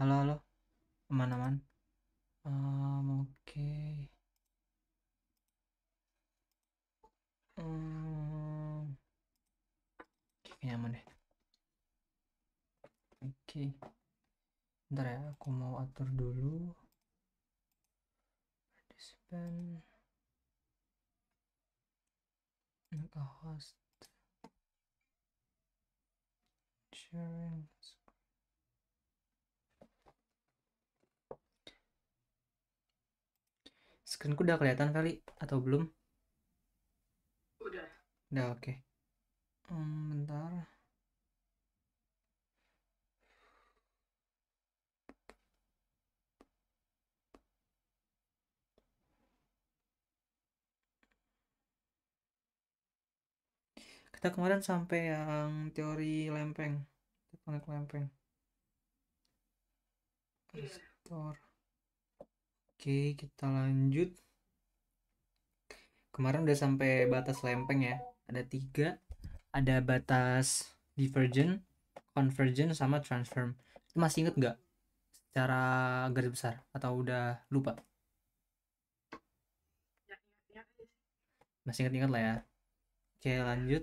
halo halo aman aman um, oke okay. um, kayaknya aman deh oke okay. ntar ya aku mau atur dulu participant make a host sharing Screenku kan udah kelihatan kali atau belum? Udah. Udah oke. Okay. Hmm, bentar. Kita kemarin sampai yang teori lempeng. Teknik lempeng. Iya. Restore. Oke, kita lanjut. Kemarin udah sampai batas lempeng ya. Ada tiga. Ada batas divergen, convergent, sama transform. Itu masih inget nggak? Secara garis besar atau udah lupa? Masih inget-inget lah ya. Oke, lanjut.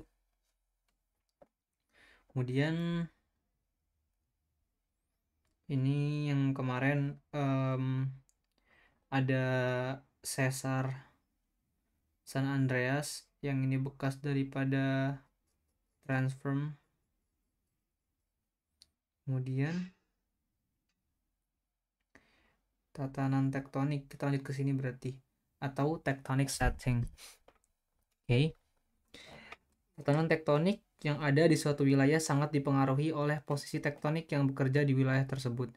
Kemudian ini yang kemarin um, ada Cesar San Andreas yang ini bekas daripada Transform kemudian tatanan tektonik kita lanjut ke sini berarti atau tektonik setting oke okay. tatanan tektonik yang ada di suatu wilayah sangat dipengaruhi oleh posisi tektonik yang bekerja di wilayah tersebut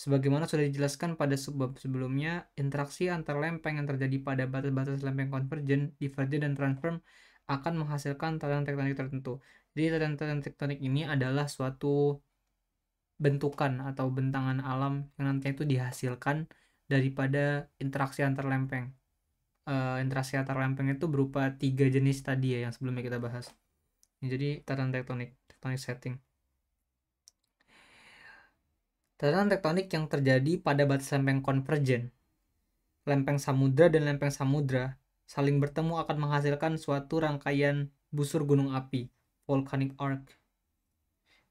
Sebagaimana sudah dijelaskan pada subbab sebelumnya, interaksi antar lempeng yang terjadi pada batas-batas lempeng konvergen, divergen, dan transform akan menghasilkan tatanan tektonik tertentu. Jadi tatanan tektonik ini adalah suatu bentukan atau bentangan alam yang nantinya itu dihasilkan daripada interaksi antar lempeng. Uh, interaksi antar lempeng itu berupa tiga jenis tadi ya yang sebelumnya kita bahas. Jadi tatanan tektonik, tektonik setting. Tatanan tektonik yang terjadi pada batas lempeng konvergen. Lempeng samudra dan lempeng samudra saling bertemu akan menghasilkan suatu rangkaian busur gunung api, volcanic arc.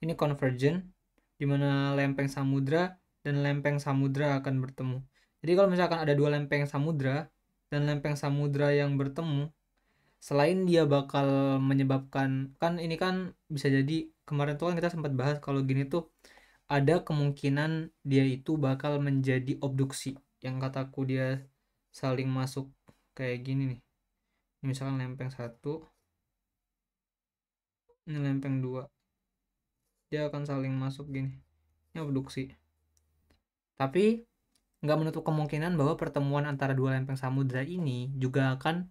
Ini konvergen, di mana lempeng samudra dan lempeng samudra akan bertemu. Jadi kalau misalkan ada dua lempeng samudra dan lempeng samudra yang bertemu, selain dia bakal menyebabkan kan ini kan bisa jadi kemarin tuh kan kita sempat bahas kalau gini tuh ada kemungkinan dia itu bakal menjadi obduksi yang kataku dia saling masuk kayak gini nih ini misalkan lempeng satu ini lempeng dua dia akan saling masuk gini ini obduksi tapi nggak menutup kemungkinan bahwa pertemuan antara dua lempeng samudra ini juga akan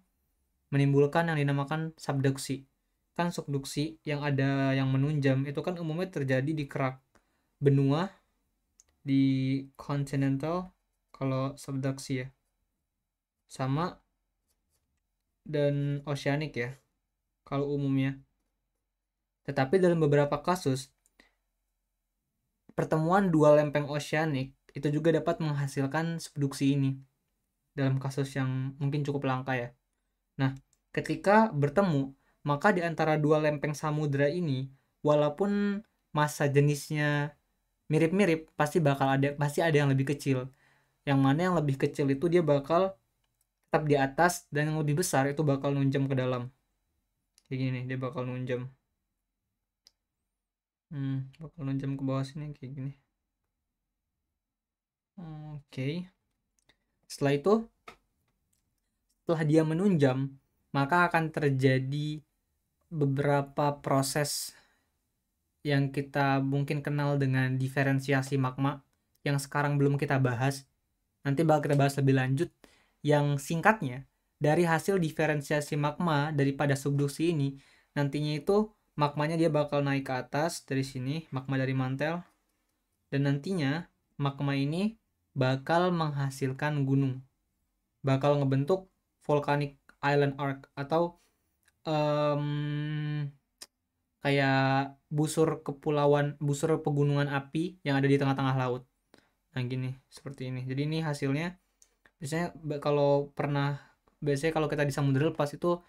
menimbulkan yang dinamakan subduksi kan subduksi yang ada yang menunjam itu kan umumnya terjadi di kerak benua di continental kalau subduksi ya sama dan oceanik ya kalau umumnya tetapi dalam beberapa kasus pertemuan dua lempeng oceanik itu juga dapat menghasilkan subduksi ini dalam kasus yang mungkin cukup langka ya. Nah, ketika bertemu, maka di antara dua lempeng samudra ini, walaupun massa jenisnya mirip-mirip pasti bakal ada pasti ada yang lebih kecil yang mana yang lebih kecil itu dia bakal tetap di atas dan yang lebih besar itu bakal nunjam ke dalam kayak gini dia bakal nunjam hmm bakal nunjam ke bawah sini kayak gini oke okay. setelah itu setelah dia menunjam maka akan terjadi beberapa proses yang kita mungkin kenal dengan diferensiasi magma yang sekarang belum kita bahas. Nanti bakal kita bahas lebih lanjut yang singkatnya dari hasil diferensiasi magma daripada subduksi ini nantinya itu magmanya dia bakal naik ke atas dari sini magma dari mantel dan nantinya magma ini bakal menghasilkan gunung bakal ngebentuk volcanic island arc atau um, kayak busur kepulauan busur pegunungan api yang ada di tengah-tengah laut nah gini seperti ini jadi ini hasilnya biasanya kalau pernah biasanya kalau kita di samudera lepas itu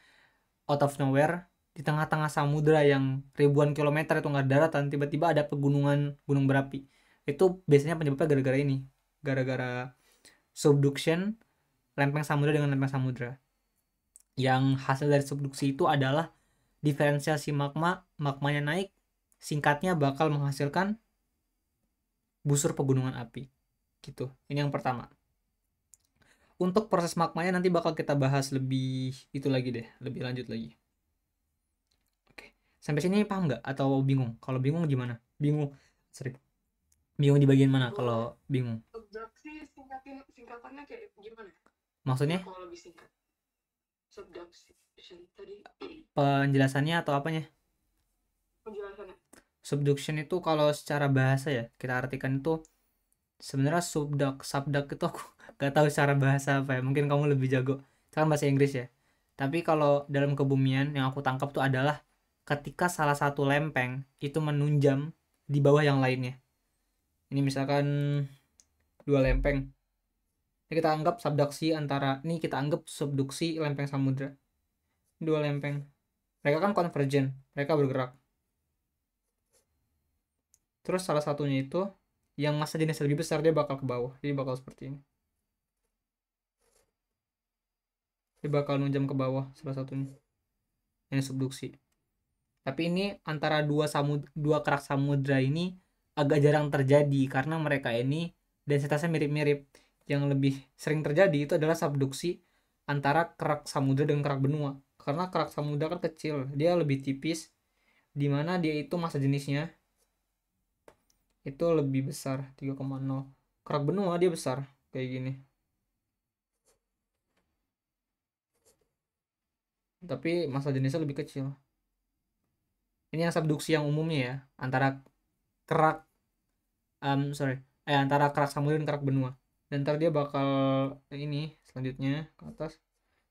out of nowhere di tengah-tengah samudera yang ribuan kilometer itu nggak daratan tiba-tiba ada pegunungan gunung berapi itu biasanya penyebabnya gara-gara ini gara-gara subduction lempeng samudera dengan lempeng samudera yang hasil dari subduksi itu adalah diferensiasi magma, magmanya naik, singkatnya bakal menghasilkan busur pegunungan api. Gitu. Ini yang pertama. Untuk proses magmanya nanti bakal kita bahas lebih itu lagi deh, lebih lanjut lagi. Oke. Sampai sini paham nggak atau bingung? Kalau bingung gimana? Bingung. Sorry. Bingung di bagian mana kalau bingung? Subduksi singkatin kayak gimana? Ya? Maksudnya? Kalau lebih singkat. Subduksi penjelasannya atau apanya penjelasannya subduction itu kalau secara bahasa ya kita artikan itu sebenarnya subdak subdak itu aku gak tahu secara bahasa apa ya mungkin kamu lebih jago kan bahasa Inggris ya tapi kalau dalam kebumian yang aku tangkap tuh adalah ketika salah satu lempeng itu menunjam di bawah yang lainnya ini misalkan dua lempeng ini kita anggap subduksi antara ini kita anggap subduksi lempeng samudra dua lempeng mereka kan konvergen mereka bergerak terus salah satunya itu yang masa jenisnya lebih besar dia bakal ke bawah jadi bakal seperti ini dia bakal nunjam ke bawah salah satunya ini subduksi tapi ini antara dua samud dua kerak samudra ini agak jarang terjadi karena mereka ini densitasnya mirip-mirip yang lebih sering terjadi itu adalah subduksi antara kerak samudra dengan kerak benua karena karakter muda kan kecil dia lebih tipis dimana dia itu masa jenisnya itu lebih besar 3,0 kerak benua dia besar kayak gini tapi masa jenisnya lebih kecil ini yang subduksi yang umumnya ya antara kerak um, sorry eh antara kerak samudera dan kerak benua dan ntar dia bakal ini selanjutnya ke atas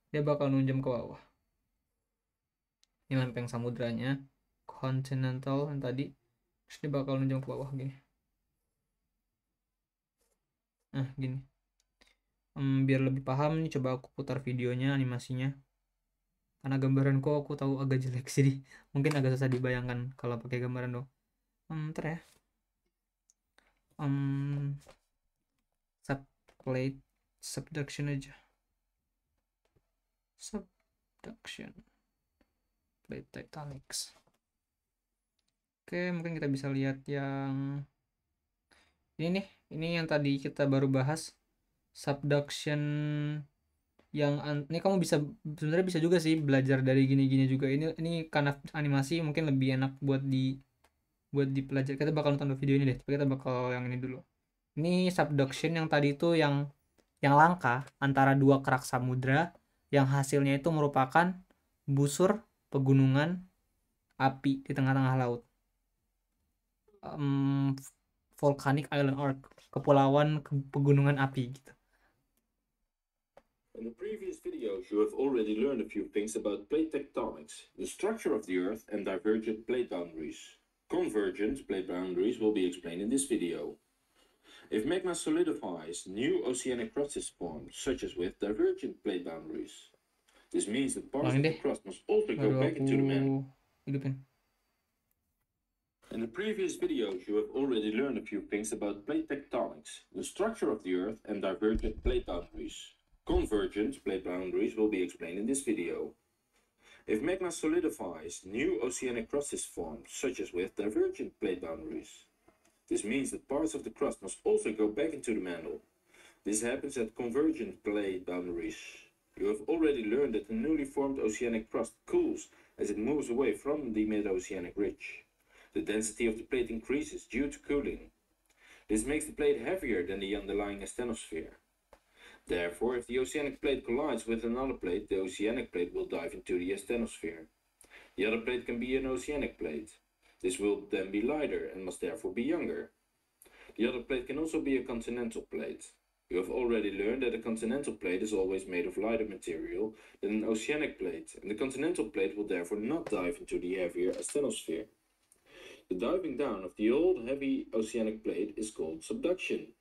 dia bakal nunjam ke bawah ini lempeng samudranya continental yang tadi terus dia bakal nunjang ke bawah gini nah gini um, biar lebih paham nih coba aku putar videonya animasinya karena gambaran kok aku tahu agak jelek sih mungkin agak susah dibayangkan kalau pakai gambaran dong um, ntar ya um, subplate subduction aja subduction plate Titanics oke mungkin kita bisa lihat yang ini nih ini yang tadi kita baru bahas subduction yang ini kamu bisa sebenarnya bisa juga sih belajar dari gini-gini juga ini ini karena animasi mungkin lebih enak buat di buat dipelajari kita bakal nonton video ini deh tapi kita bakal yang ini dulu ini subduction yang tadi itu yang yang langka antara dua kerak samudra yang hasilnya itu merupakan busur pegunungan, api di tengah-tengah laut. Um, volcanic island or kepulauan ke pegunungan api gitu. In the previous videos, you have already learned a few things about plate tectonics, the structure of the Earth and divergent plate boundaries. Convergent plate boundaries will be explained in this video. If magma solidifies, new oceanic crosses form, such as with divergent plate boundaries. This means that parts of the crust must also go back into the mantle. In the previous videos, you have already learned a few things about plate tectonics, the structure of the Earth and divergent plate boundaries. Convergent plate boundaries will be explained in this video. If magma solidifies, new oceanic crust is formed, such as with divergent plate boundaries. This means that parts of the crust must also go back into the mantle. This happens at convergent plate boundaries. You have already learned that the newly formed oceanic crust cools as it moves away from the mid-oceanic ridge. The density of the plate increases due to cooling. This makes the plate heavier than the underlying asthenosphere. Therefore, if the oceanic plate collides with another plate, the oceanic plate will dive into the asthenosphere. The other plate can be an oceanic plate. This will then be lighter and must therefore be younger. The other plate can also be a continental plate. You have already learned that a continental plate is always made of lighter material than an oceanic plate, and the continental plate will therefore not dive into the heavier asthenosphere. The diving down of the old heavy oceanic plate is called subduction.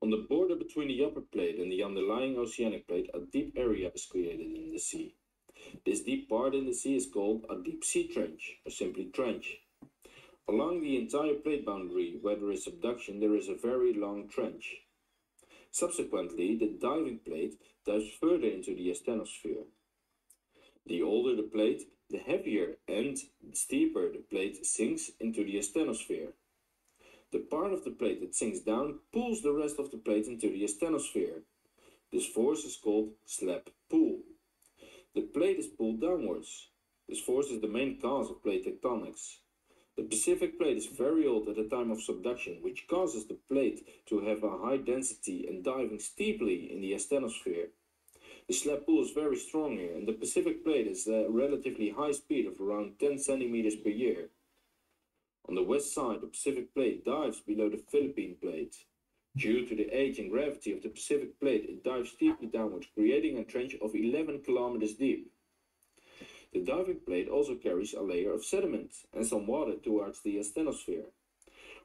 On the border between the upper plate and the underlying oceanic plate, a deep area is created in the sea. This deep part in the sea is called a deep sea trench, or simply trench. Along the entire plate boundary, where there is subduction, there is a very long trench. Subsequently, the diving plate dives further into the asthenosphere. The older the plate, the heavier and steeper the plate sinks into the asthenosphere. The part of the plate that sinks down pulls the rest of the plate into the asthenosphere. This force is called slap pull. The plate is pulled downwards. This force is the main cause of plate tectonics. The Pacific plate is very old at the time of subduction, which causes the plate to have a high density and diving steeply in the asthenosphere. The slab pulls very strongly, and the Pacific plate is at a relatively high speed of around 10 centimeters per year. On the west side, the Pacific plate dives below the Philippine plate. Due to the age and gravity of the Pacific plate, it dives steeply downwards, creating a trench of 11 kilometers deep. The diving plate also carries a layer of sediment and some water towards the asthenosphere.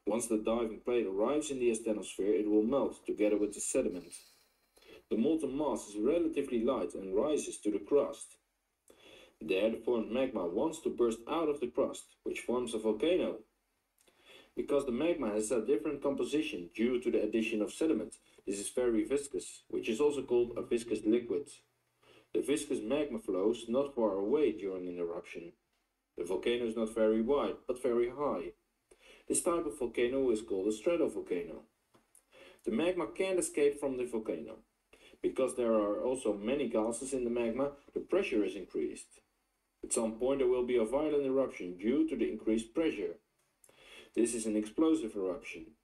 Once the diving plate arrives in the asthenosphere, it will melt together with the sediment. The molten mass is relatively light and rises to the crust. There, the formed magma wants to burst out of the crust, which forms a volcano. Because the magma has a different composition due to the addition of sediment, this is very viscous, which is also called a viscous liquid. The viscous magma flows not far away during an eruption. The volcano is not very wide, but very high. This type of volcano is called a stratovolcano. The magma can't escape from the volcano. Because there are also many gases in the magma, the pressure is increased. At some point there will be a violent eruption due to the increased pressure. This is an explosive eruption.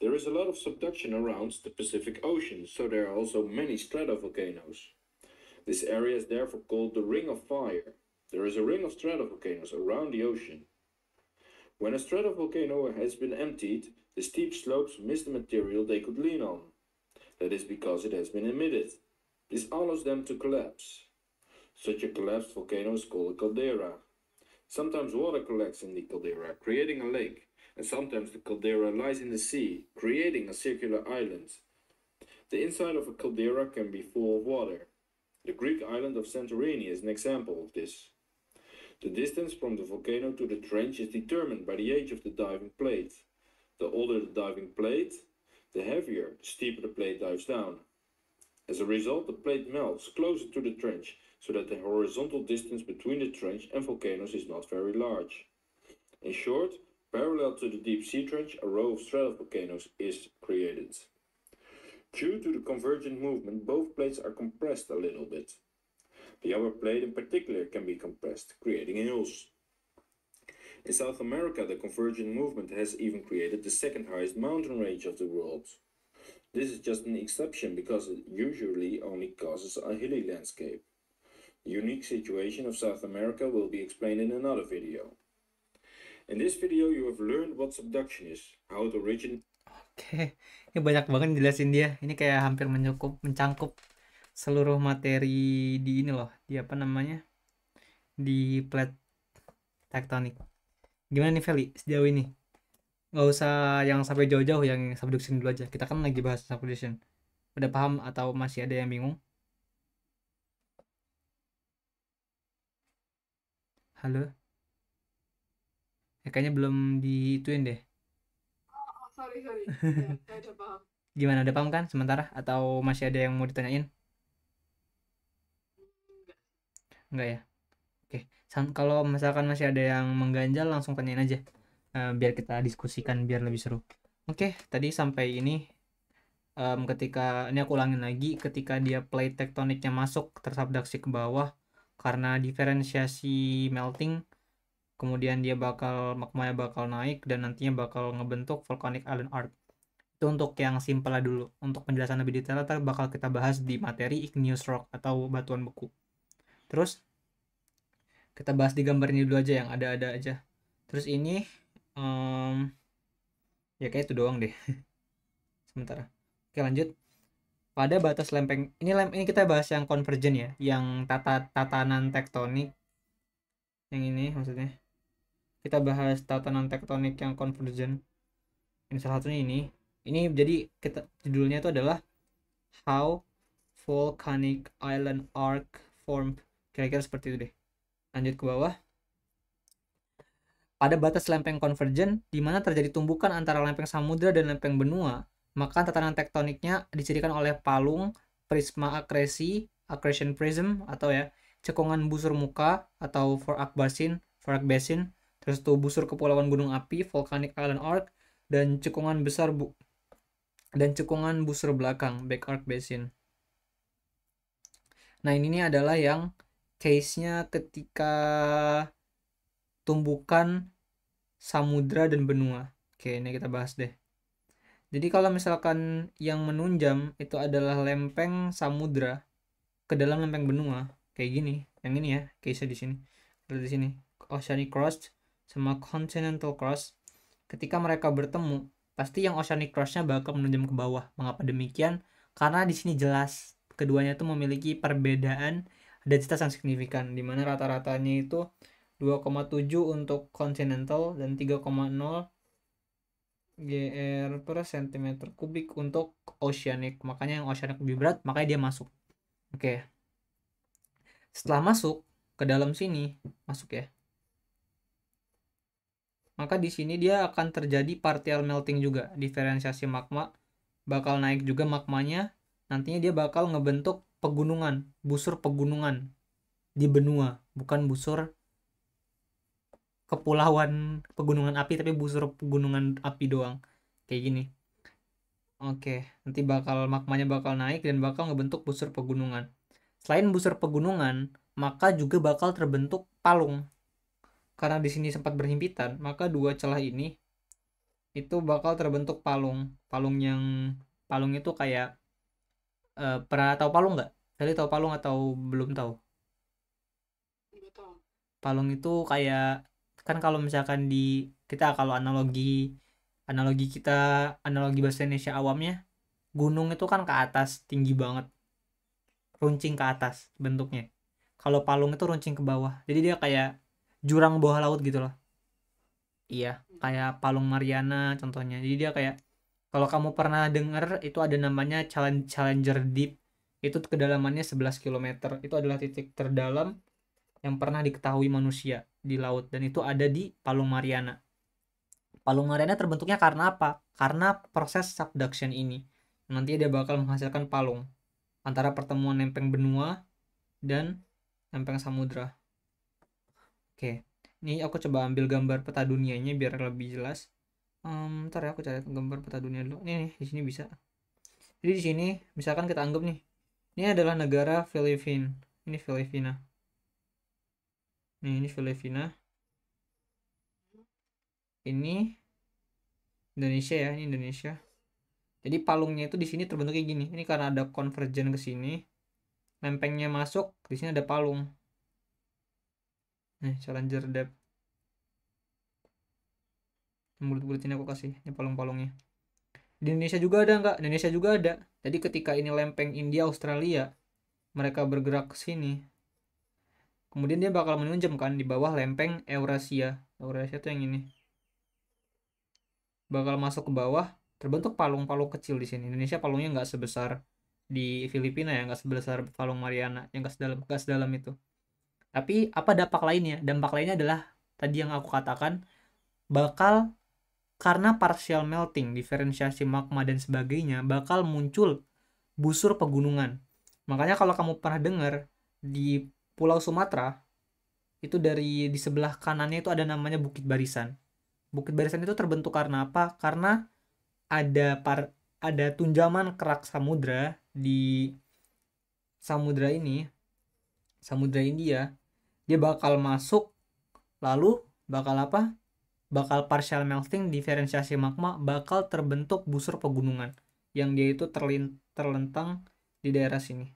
There is a lot of subduction around the Pacific Ocean, so there are also many stratovolcanoes. This area is therefore called the Ring of Fire. There is a ring of stratovolcanoes around the ocean. When a stratovolcano has been emptied, the steep slopes miss the material they could lean on. That is because it has been emitted. This allows them to collapse. Such a collapsed volcano is called a caldera. Sometimes water collects in the caldera, creating a lake, and sometimes the caldera lies in the sea, creating a circular island. The inside of a caldera can be full of water. The Greek island of Santorini is an example of this. The distance from the volcano to the trench is determined by the age of the diving plate. The older the diving plate, the heavier, the steeper the plate dives down. As a result, the plate melts closer to the trench, so that the horizontal distance between the trench and volcanoes is not very large. In short, parallel to the deep sea trench, a row of stratovolcanoes is created. Due to the convergent movement, both plates are compressed a little bit. The upper plate in particular can be compressed, creating hills. In South America, the convergent movement has even created the second highest mountain range of the world. This is just an exception because it usually only causes a hilly landscape. The unique situation of South America will be explained in another video. In this video you have learned what subduction is, how it origin Oke, ini banyak banget jelasin dia. Ini kayak hampir mencukup, mencangkup seluruh materi di ini loh, di apa namanya? Di plat tektonik. Gimana nih Feli sejauh ini? Gak usah yang sampai jauh-jauh yang subduction dulu aja. Kita kan lagi bahas subduction. Udah paham atau masih ada yang bingung? Halo? Ya, kayaknya belum dituin deh sorry sorry ya, ada gimana ada paham kan sementara atau masih ada yang mau ditanyain enggak ya oke kalau misalkan masih ada yang mengganjal langsung tanyain aja eh, biar kita diskusikan biar lebih seru oke tadi sampai ini um, ketika ini aku ulangin lagi ketika dia play tektoniknya masuk tersabdaksi ke bawah karena diferensiasi melting kemudian dia bakal magmanya bakal naik dan nantinya bakal ngebentuk volcanic island art itu untuk yang simple lah dulu untuk penjelasan lebih detail nanti bakal kita bahas di materi igneous rock atau batuan beku terus kita bahas di gambar ini dulu aja yang ada-ada aja terus ini um, ya kayak itu doang deh sementara oke lanjut pada batas lempeng ini lem ini kita bahas yang convergent ya yang tata tatanan tektonik yang ini maksudnya kita bahas tatanan tektonik yang convergent ini salah satunya ini ini jadi kita judulnya itu adalah how volcanic island arc formed kira-kira seperti itu deh lanjut ke bawah pada batas lempeng konvergen di mana terjadi tumbukan antara lempeng samudra dan lempeng benua maka tatanan tektoniknya dicirikan oleh palung prisma akresi accretion prism atau ya cekungan busur muka atau forak basin forak basin terus tuh busur kepulauan gunung api, volcanic island arc, dan cekungan besar bu dan cekungan busur belakang, back arc basin. Nah ini adalah yang case-nya ketika tumbukan samudra dan benua. Oke, ini kita bahas deh. Jadi kalau misalkan yang menunjam itu adalah lempeng samudra ke dalam lempeng benua, kayak gini, yang ini ya, case-nya di sini. Lihat di sini, oceanic crust sama Continental Cross, ketika mereka bertemu, pasti yang Oceanic Crossnya bakal menunjuk ke bawah. Mengapa demikian? Karena di sini jelas keduanya itu memiliki perbedaan densitas yang signifikan, di mana rata-ratanya itu 2,7 untuk Continental dan 3,0 GR per cm kubik untuk Oceanic. Makanya yang Oceanic lebih berat, makanya dia masuk. Oke. Okay. Setelah masuk ke dalam sini, masuk ya maka di sini dia akan terjadi partial melting juga. Diferensiasi magma bakal naik juga magmanya. Nantinya dia bakal ngebentuk pegunungan, busur pegunungan di benua, bukan busur kepulauan pegunungan api tapi busur pegunungan api doang. Kayak gini. Oke, nanti bakal magmanya bakal naik dan bakal ngebentuk busur pegunungan. Selain busur pegunungan, maka juga bakal terbentuk palung karena di sini sempat berhimpitan, maka dua celah ini itu bakal terbentuk palung. Palung yang palung itu kayak uh, pernah tahu palung nggak? Kali tahu palung atau belum tahu? Palung itu kayak kan kalau misalkan di kita kalau analogi analogi kita analogi bahasa Indonesia awamnya gunung itu kan ke atas tinggi banget runcing ke atas bentuknya kalau palung itu runcing ke bawah jadi dia kayak jurang bawah laut gitu loh iya kayak Palung Mariana contohnya jadi dia kayak kalau kamu pernah dengar itu ada namanya Challenger Deep itu kedalamannya 11 km itu adalah titik terdalam yang pernah diketahui manusia di laut dan itu ada di Palung Mariana Palung Mariana terbentuknya karena apa? karena proses subduction ini nanti dia bakal menghasilkan palung antara pertemuan lempeng benua dan lempeng samudra Oke, ini aku coba ambil gambar peta dunianya biar lebih jelas. Um, ntar ya aku cari gambar peta dunia dulu. Ini nih, di sini bisa. Jadi di sini, misalkan kita anggap nih, ini adalah negara Filipina. Ini Filipina. Nih, ini Filipina. Ini Indonesia ya, ini Indonesia. Jadi palungnya itu di sini terbentuk kayak gini. Ini karena ada konvergen ke sini. Lempengnya masuk, di sini ada palung nih challenger depth bulat ini aku kasih ini palung-palungnya di Indonesia juga ada nggak Indonesia juga ada jadi ketika ini lempeng India Australia mereka bergerak ke sini kemudian dia bakal menunjam kan di bawah lempeng Eurasia Eurasia tuh yang ini bakal masuk ke bawah terbentuk palung-palung kecil di sini Indonesia palungnya nggak sebesar di Filipina ya nggak sebesar palung Mariana yang nggak sedalam nggak sedalam itu tapi apa dampak lainnya? Dampak lainnya adalah tadi yang aku katakan bakal karena partial melting, diferensiasi magma dan sebagainya bakal muncul busur pegunungan. Makanya kalau kamu pernah dengar di Pulau Sumatera itu dari di sebelah kanannya itu ada namanya Bukit Barisan. Bukit Barisan itu terbentuk karena apa? Karena ada par, ada tunjaman kerak samudra di samudra ini, samudra India dia bakal masuk lalu bakal apa bakal partial melting diferensiasi magma bakal terbentuk busur pegunungan yang dia itu terlentang di daerah sini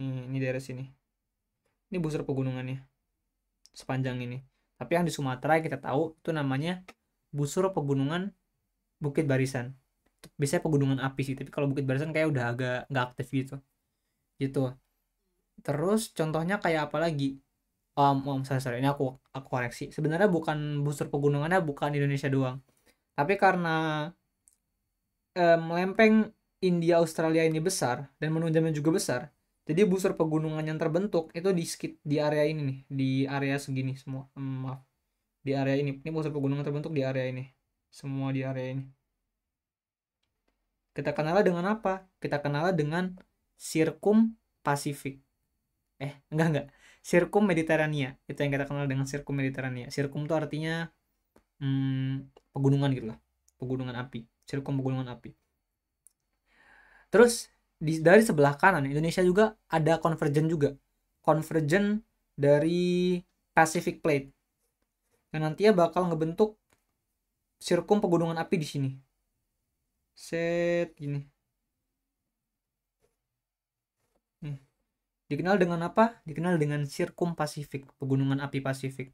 ini, hmm, ini daerah sini ini busur pegunungannya sepanjang ini tapi yang di Sumatera kita tahu itu namanya busur pegunungan Bukit Barisan biasanya pegunungan api sih tapi kalau Bukit Barisan kayak udah agak nggak aktif gitu gitu terus contohnya kayak apa lagi um, um sorry, sorry ini aku aku koreksi sebenarnya bukan busur pegunungannya bukan Indonesia doang tapi karena um, India Australia ini besar dan menunjangnya juga besar jadi busur pegunungan yang terbentuk itu di skit di area ini nih di area segini semua um, maaf di area ini ini busur pegunungan terbentuk di area ini semua di area ini kita kenal dengan apa kita kenal dengan sirkum Pasifik eh enggak enggak Sirkum Mediterania itu yang kita kenal dengan Sirkum Mediterania Sirkum itu artinya hmm, pegunungan gitu lah pegunungan api Sirkum pegunungan api terus di, dari sebelah kanan Indonesia juga ada konvergen juga konvergen dari Pacific Plate yang nantinya bakal ngebentuk sirkum pegunungan api di sini set gini Dikenal dengan apa? Dikenal dengan Sirkum Pasifik, pegunungan api Pasifik.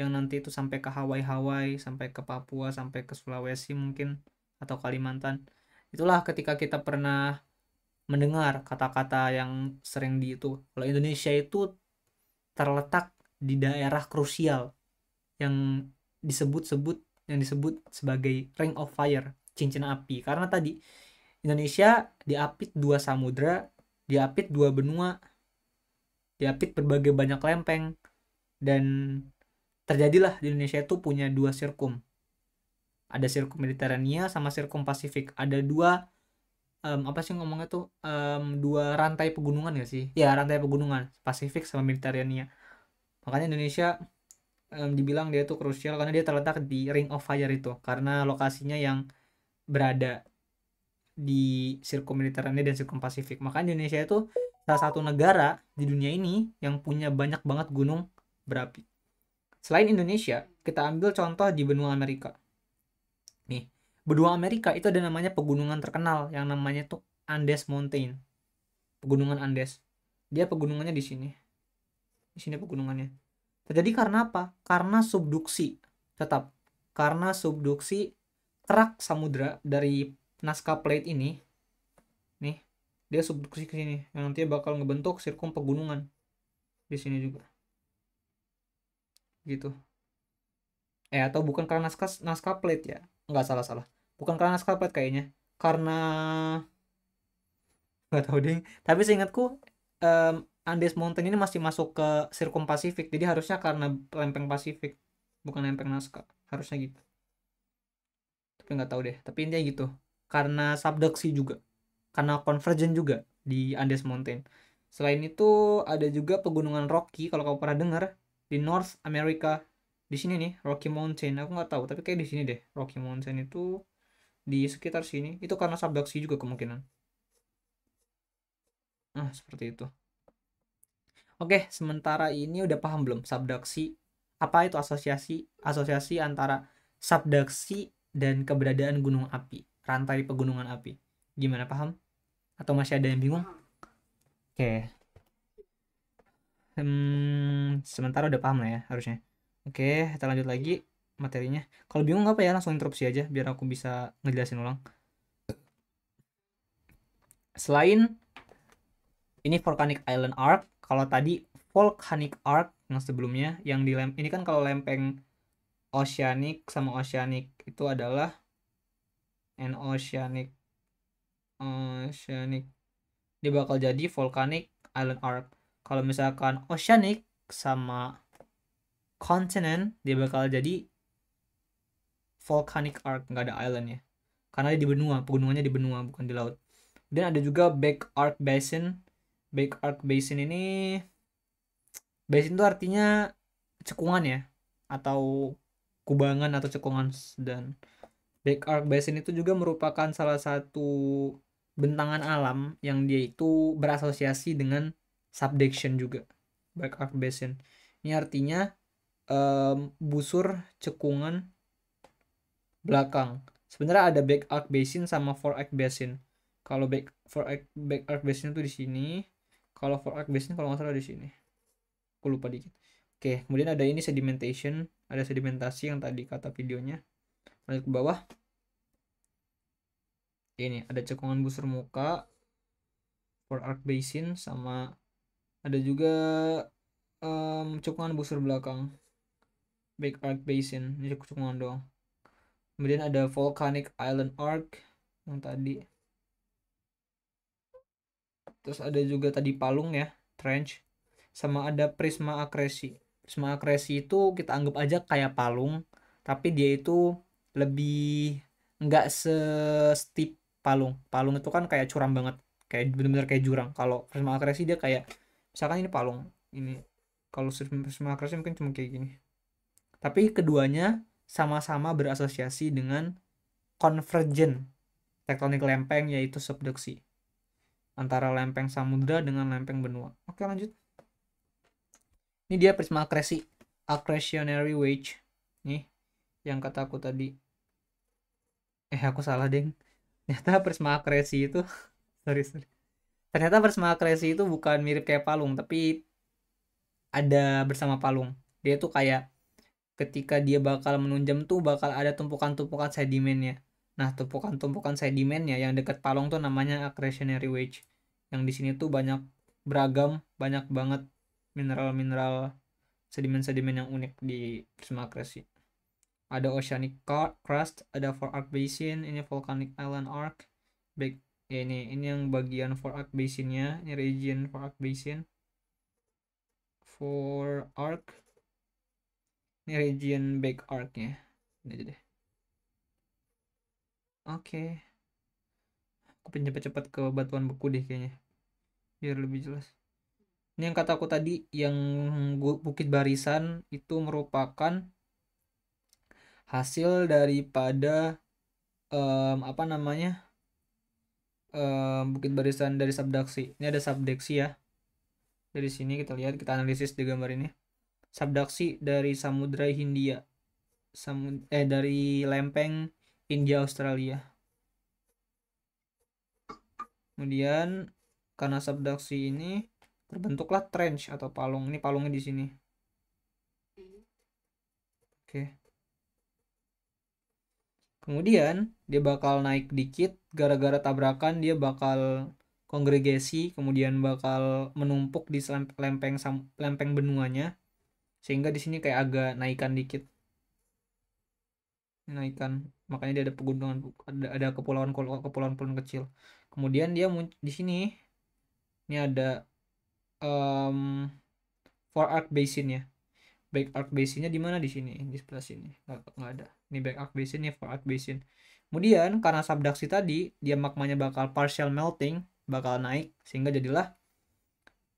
Yang nanti itu sampai ke Hawaii-Hawaii, sampai ke Papua, sampai ke Sulawesi mungkin, atau Kalimantan. Itulah ketika kita pernah mendengar kata-kata yang sering di itu. Kalau Indonesia itu terletak di daerah krusial yang disebut-sebut yang disebut sebagai ring of fire, cincin api. Karena tadi Indonesia diapit dua samudra, diapit dua benua, diapit berbagai banyak lempeng dan terjadilah di Indonesia itu punya dua sirkum ada sirkum Mediterania sama sirkum Pasifik ada dua um, apa sih ngomongnya tuh um, dua rantai pegunungan ya sih ya rantai pegunungan Pasifik sama Mediterania makanya Indonesia um, dibilang dia tuh krusial karena dia terletak di Ring of Fire itu karena lokasinya yang berada di sirkum Mediterania dan sirkum Pasifik makanya Indonesia itu salah satu negara di dunia ini yang punya banyak banget gunung berapi. Selain Indonesia, kita ambil contoh di benua Amerika. Nih, benua Amerika itu ada namanya pegunungan terkenal yang namanya tuh Andes Mountain. Pegunungan Andes. Dia pegunungannya di sini. Di sini pegunungannya. Terjadi karena apa? Karena subduksi. Tetap karena subduksi kerak samudra dari Nazca Plate ini dia subduksi ke sini yang nantinya bakal ngebentuk sirkum pegunungan di sini juga gitu eh atau bukan karena naskah naskah plate ya nggak salah salah bukan karena naskah plate kayaknya karena nggak tahu ding tapi seingatku um, Andes Mountain ini masih masuk ke sirkum Pasifik jadi harusnya karena lempeng Pasifik bukan lempeng naskah harusnya gitu tapi nggak tahu deh tapi intinya gitu karena subduksi juga karena konvergen juga di Andes Mountain. Selain itu ada juga pegunungan Rocky kalau kamu pernah dengar di North America di sini nih Rocky Mountain aku nggak tahu tapi kayak di sini deh Rocky Mountain itu di sekitar sini itu karena subduksi juga kemungkinan nah seperti itu oke sementara ini udah paham belum subduksi apa itu asosiasi asosiasi antara subduksi dan keberadaan gunung api rantai pegunungan api gimana paham atau masih ada yang bingung oke okay. hmm, sementara udah paham lah ya harusnya oke okay, kita lanjut lagi materinya kalau bingung nggak apa ya langsung interupsi aja biar aku bisa ngejelasin ulang selain ini volcanic island arc kalau tadi volcanic arc yang sebelumnya yang di ini kan kalau lempeng oceanic sama oceanic itu adalah an oceanic Eh, oceanic dia bakal jadi volcanic island arc kalau misalkan oceanic sama continent dia bakal jadi volcanic arc nggak ada island ya karena dia di benua pegunungannya di benua bukan di laut dan ada juga back arc basin back arc basin ini basin itu artinya cekungan ya atau kubangan atau cekungan dan back arc basin itu juga merupakan salah satu bentangan alam yang dia itu berasosiasi dengan subduction juga back arc basin ini artinya um, busur cekungan belakang sebenarnya ada back arc basin sama for arc basin kalau back fore arc back arc basin itu di sini kalau for arc basin kalau nggak salah di sini aku lupa dikit oke kemudian ada ini sedimentation ada sedimentasi yang tadi kata videonya lanjut ke bawah ini ada cekungan busur muka for arc basin sama ada juga um, cekungan busur belakang back arc basin ini cekungan dong. kemudian ada volcanic island arc yang tadi terus ada juga tadi palung ya trench sama ada prisma akresi prisma akresi itu kita anggap aja kayak palung tapi dia itu lebih nggak se steep palung palung itu kan kayak curam banget kayak bener-bener kayak jurang kalau prisma akresi dia kayak misalkan ini palung ini kalau prisma akresi mungkin cuma kayak gini tapi keduanya sama-sama berasosiasi dengan konvergen tektonik lempeng yaitu subduksi antara lempeng samudra dengan lempeng benua oke lanjut ini dia prisma akresi accretionary wedge nih yang kata aku tadi eh aku salah deh ternyata Prisma akresi itu sorry sorry ternyata Prisma akresi itu bukan mirip kayak Palung tapi ada bersama Palung dia tuh kayak ketika dia bakal menunjam tuh bakal ada tumpukan-tumpukan sedimennya nah tumpukan-tumpukan sedimennya yang dekat Palung tuh namanya accretionary wedge yang di sini tuh banyak beragam banyak banget mineral-mineral sedimen-sedimen yang unik di Prisma akresi ada oceanic crust, ada for arc basin, ini volcanic island arc, back ya ini ini yang bagian for arc basinnya, ini region for arc basin, for arc, ini region back arcnya, ini aja deh. Oke, okay. aku cepat cepat ke batuan beku deh kayaknya, biar lebih jelas. Ini yang kata aku tadi, yang Bukit Barisan itu merupakan hasil daripada um, apa namanya um, bukit barisan dari subduksi ini ada subduksi ya dari sini kita lihat kita analisis di gambar ini subduksi dari samudra Hindia Samud eh dari lempeng India Australia kemudian karena subduksi ini terbentuklah trench atau palung ini palungnya di sini oke Kemudian dia bakal naik dikit gara-gara tabrakan dia bakal kongregasi kemudian bakal menumpuk di lempeng lempeng benuanya sehingga di sini kayak agak naikan dikit naikan makanya dia ada pegunungan ada, ada kepulauan kepulauan pun kecil kemudian dia di sini ini ada um, for arc basin ya back arc basinnya di mana di sini di sebelah sini nggak, nggak ada ini back arc basin ini far arc basin kemudian karena subduksi tadi dia magmanya bakal partial melting bakal naik sehingga jadilah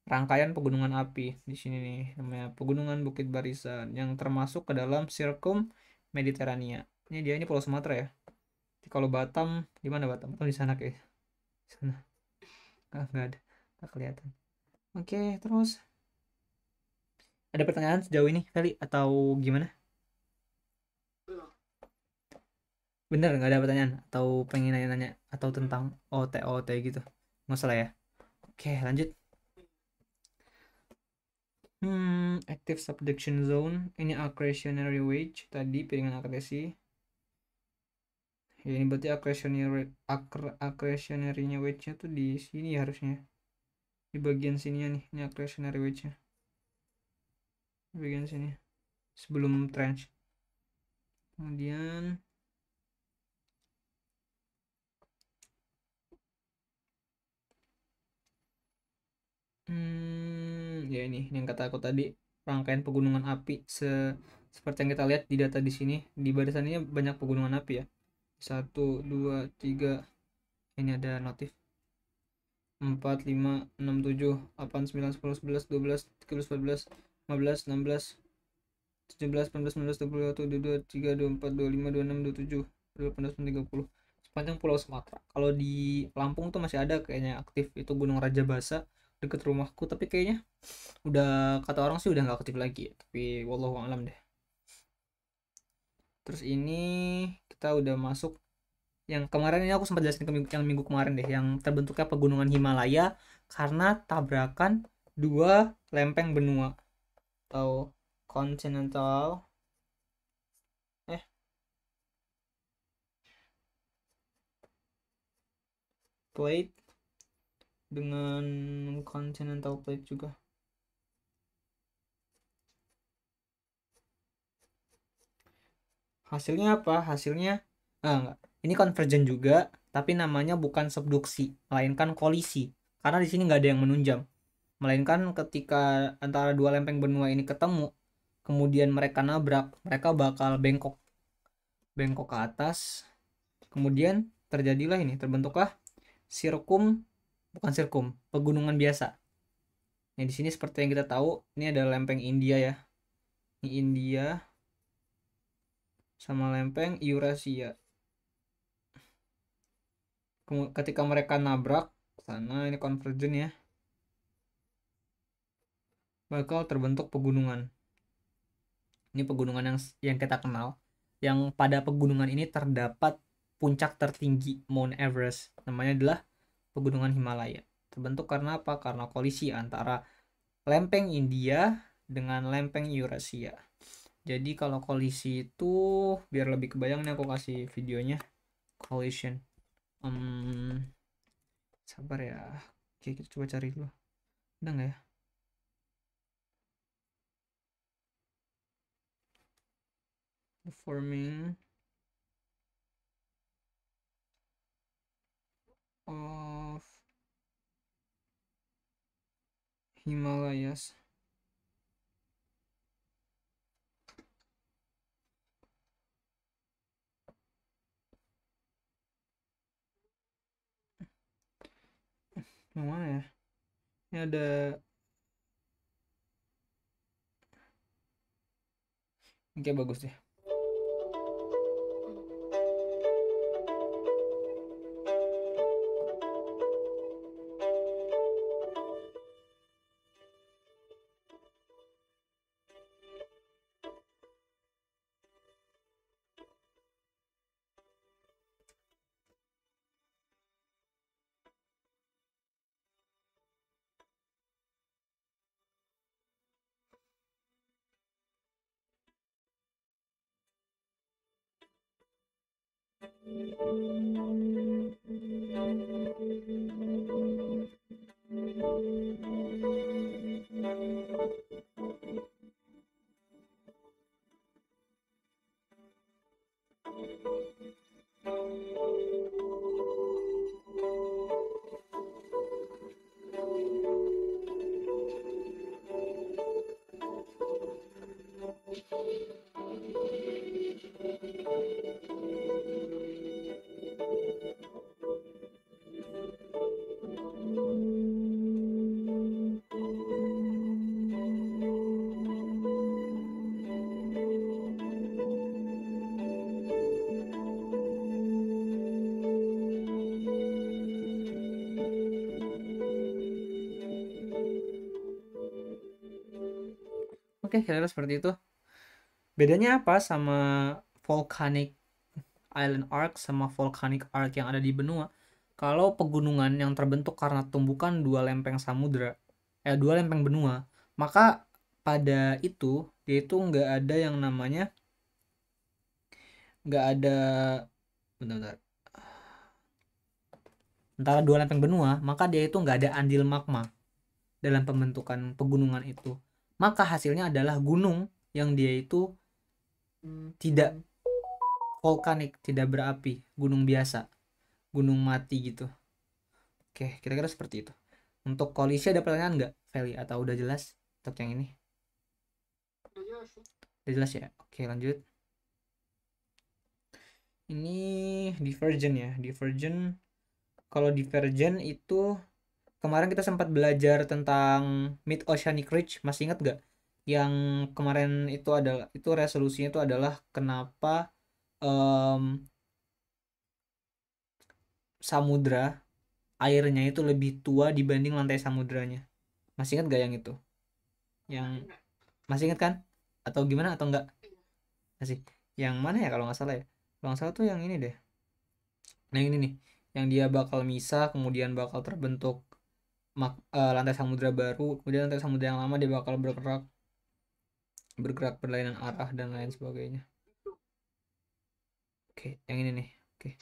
rangkaian pegunungan api di sini nih namanya pegunungan Bukit Barisan yang termasuk ke dalam sirkum Mediterania ini dia ini Pulau Sumatera ya Jadi, kalau Batam di mana Batam oh di sana kayak sana ah, nggak ada nggak kelihatan oke terus ada pertanyaan sejauh ini kali atau gimana bener nggak ada pertanyaan atau pengen nanya-nanya atau tentang OT OT gitu nggak salah ya oke lanjut hmm active subduction zone ini accretionary wedge tadi piringan akresi ya, ini berarti accretionary accre, accretionary-nya wedge-nya tuh di sini harusnya di bagian ya nih ini accretionary wedge-nya di bagian sini sebelum trench kemudian Hmm, ya ini yang kata aku tadi rangkaian pegunungan api se seperti yang kita lihat di data di sini di barisan ini banyak pegunungan api ya. Satu, dua, tiga. Ini ada notif. Empat, lima, lima enam, tujuh, delapan, sembilan, sepuluh, sebelas, dua belas, belas, belas, belas, tiga enam belas, tujuh belas, 8, belas, sembilan belas, dua puluh dua dua tiga dua empat dua lima dua enam dua tujuh dua dua belas, tiga puluh sepanjang Pulau Sumatera. Kalau di Lampung tuh masih ada kayaknya aktif itu Gunung Raja Basa deket rumahku tapi kayaknya udah kata orang sih udah nggak aktif lagi ya. tapi wallahu alam deh terus ini kita udah masuk yang kemarin ini aku sempat jelasin ke minggu, yang minggu kemarin deh yang terbentuknya pegunungan Himalaya karena tabrakan dua lempeng benua atau continental eh plate dengan continental plate juga hasilnya apa hasilnya eh, enggak. ini convergent juga tapi namanya bukan subduksi melainkan kolisi karena di sini nggak ada yang menunjang melainkan ketika antara dua lempeng benua ini ketemu kemudian mereka nabrak mereka bakal bengkok bengkok ke atas kemudian terjadilah ini terbentuklah sirkum bukan sirkum, pegunungan biasa. Nah, di sini seperti yang kita tahu, ini ada lempeng India ya. Ini India sama lempeng Eurasia. Ketika mereka nabrak sana ini konvergen ya. Bakal terbentuk pegunungan. Ini pegunungan yang yang kita kenal. Yang pada pegunungan ini terdapat puncak tertinggi Mount Everest. Namanya adalah pegunungan Himalaya. Terbentuk karena apa? Karena kolisi antara lempeng India dengan lempeng Eurasia. Jadi kalau kolisi itu biar lebih kebayang nih aku kasih videonya collision. Um, sabar ya. Oke kita coba cari dulu. Udah nggak ya? Forming of Himalayas. mana ya? Ini ada Oke bagus deh. Thank you. Oke, kira-kira seperti itu. Bedanya apa sama volcanic island arc sama volcanic arc yang ada di benua? Kalau pegunungan yang terbentuk karena tumbukan dua lempeng samudra, eh dua lempeng benua, maka pada itu dia itu nggak ada yang namanya nggak ada benar-benar antara dua lempeng benua maka dia itu nggak ada andil magma dalam pembentukan pegunungan itu maka hasilnya adalah gunung yang dia itu hmm. tidak vulkanik, tidak berapi, gunung biasa, gunung mati gitu. Oke, kira-kira seperti itu. Untuk koalisi ada pertanyaan nggak, Feli? Atau udah jelas untuk yang ini? Udah jelas. Udah jelas ya? Oke, lanjut. Ini divergen ya. divergen. Kalau divergen itu kemarin kita sempat belajar tentang mid oceanic ridge masih ingat gak yang kemarin itu adalah itu resolusinya itu adalah kenapa um, samudra airnya itu lebih tua dibanding lantai samudranya masih ingat gak yang itu yang masih ingat kan atau gimana atau enggak masih yang mana ya kalau nggak salah ya kalau nggak salah tuh yang ini deh nah ini nih yang dia bakal misah kemudian bakal terbentuk mak, uh, lantai samudra baru kemudian lantai samudra yang lama dia bakal bergerak bergerak berlainan arah dan lain sebagainya oke okay, yang ini nih oke okay.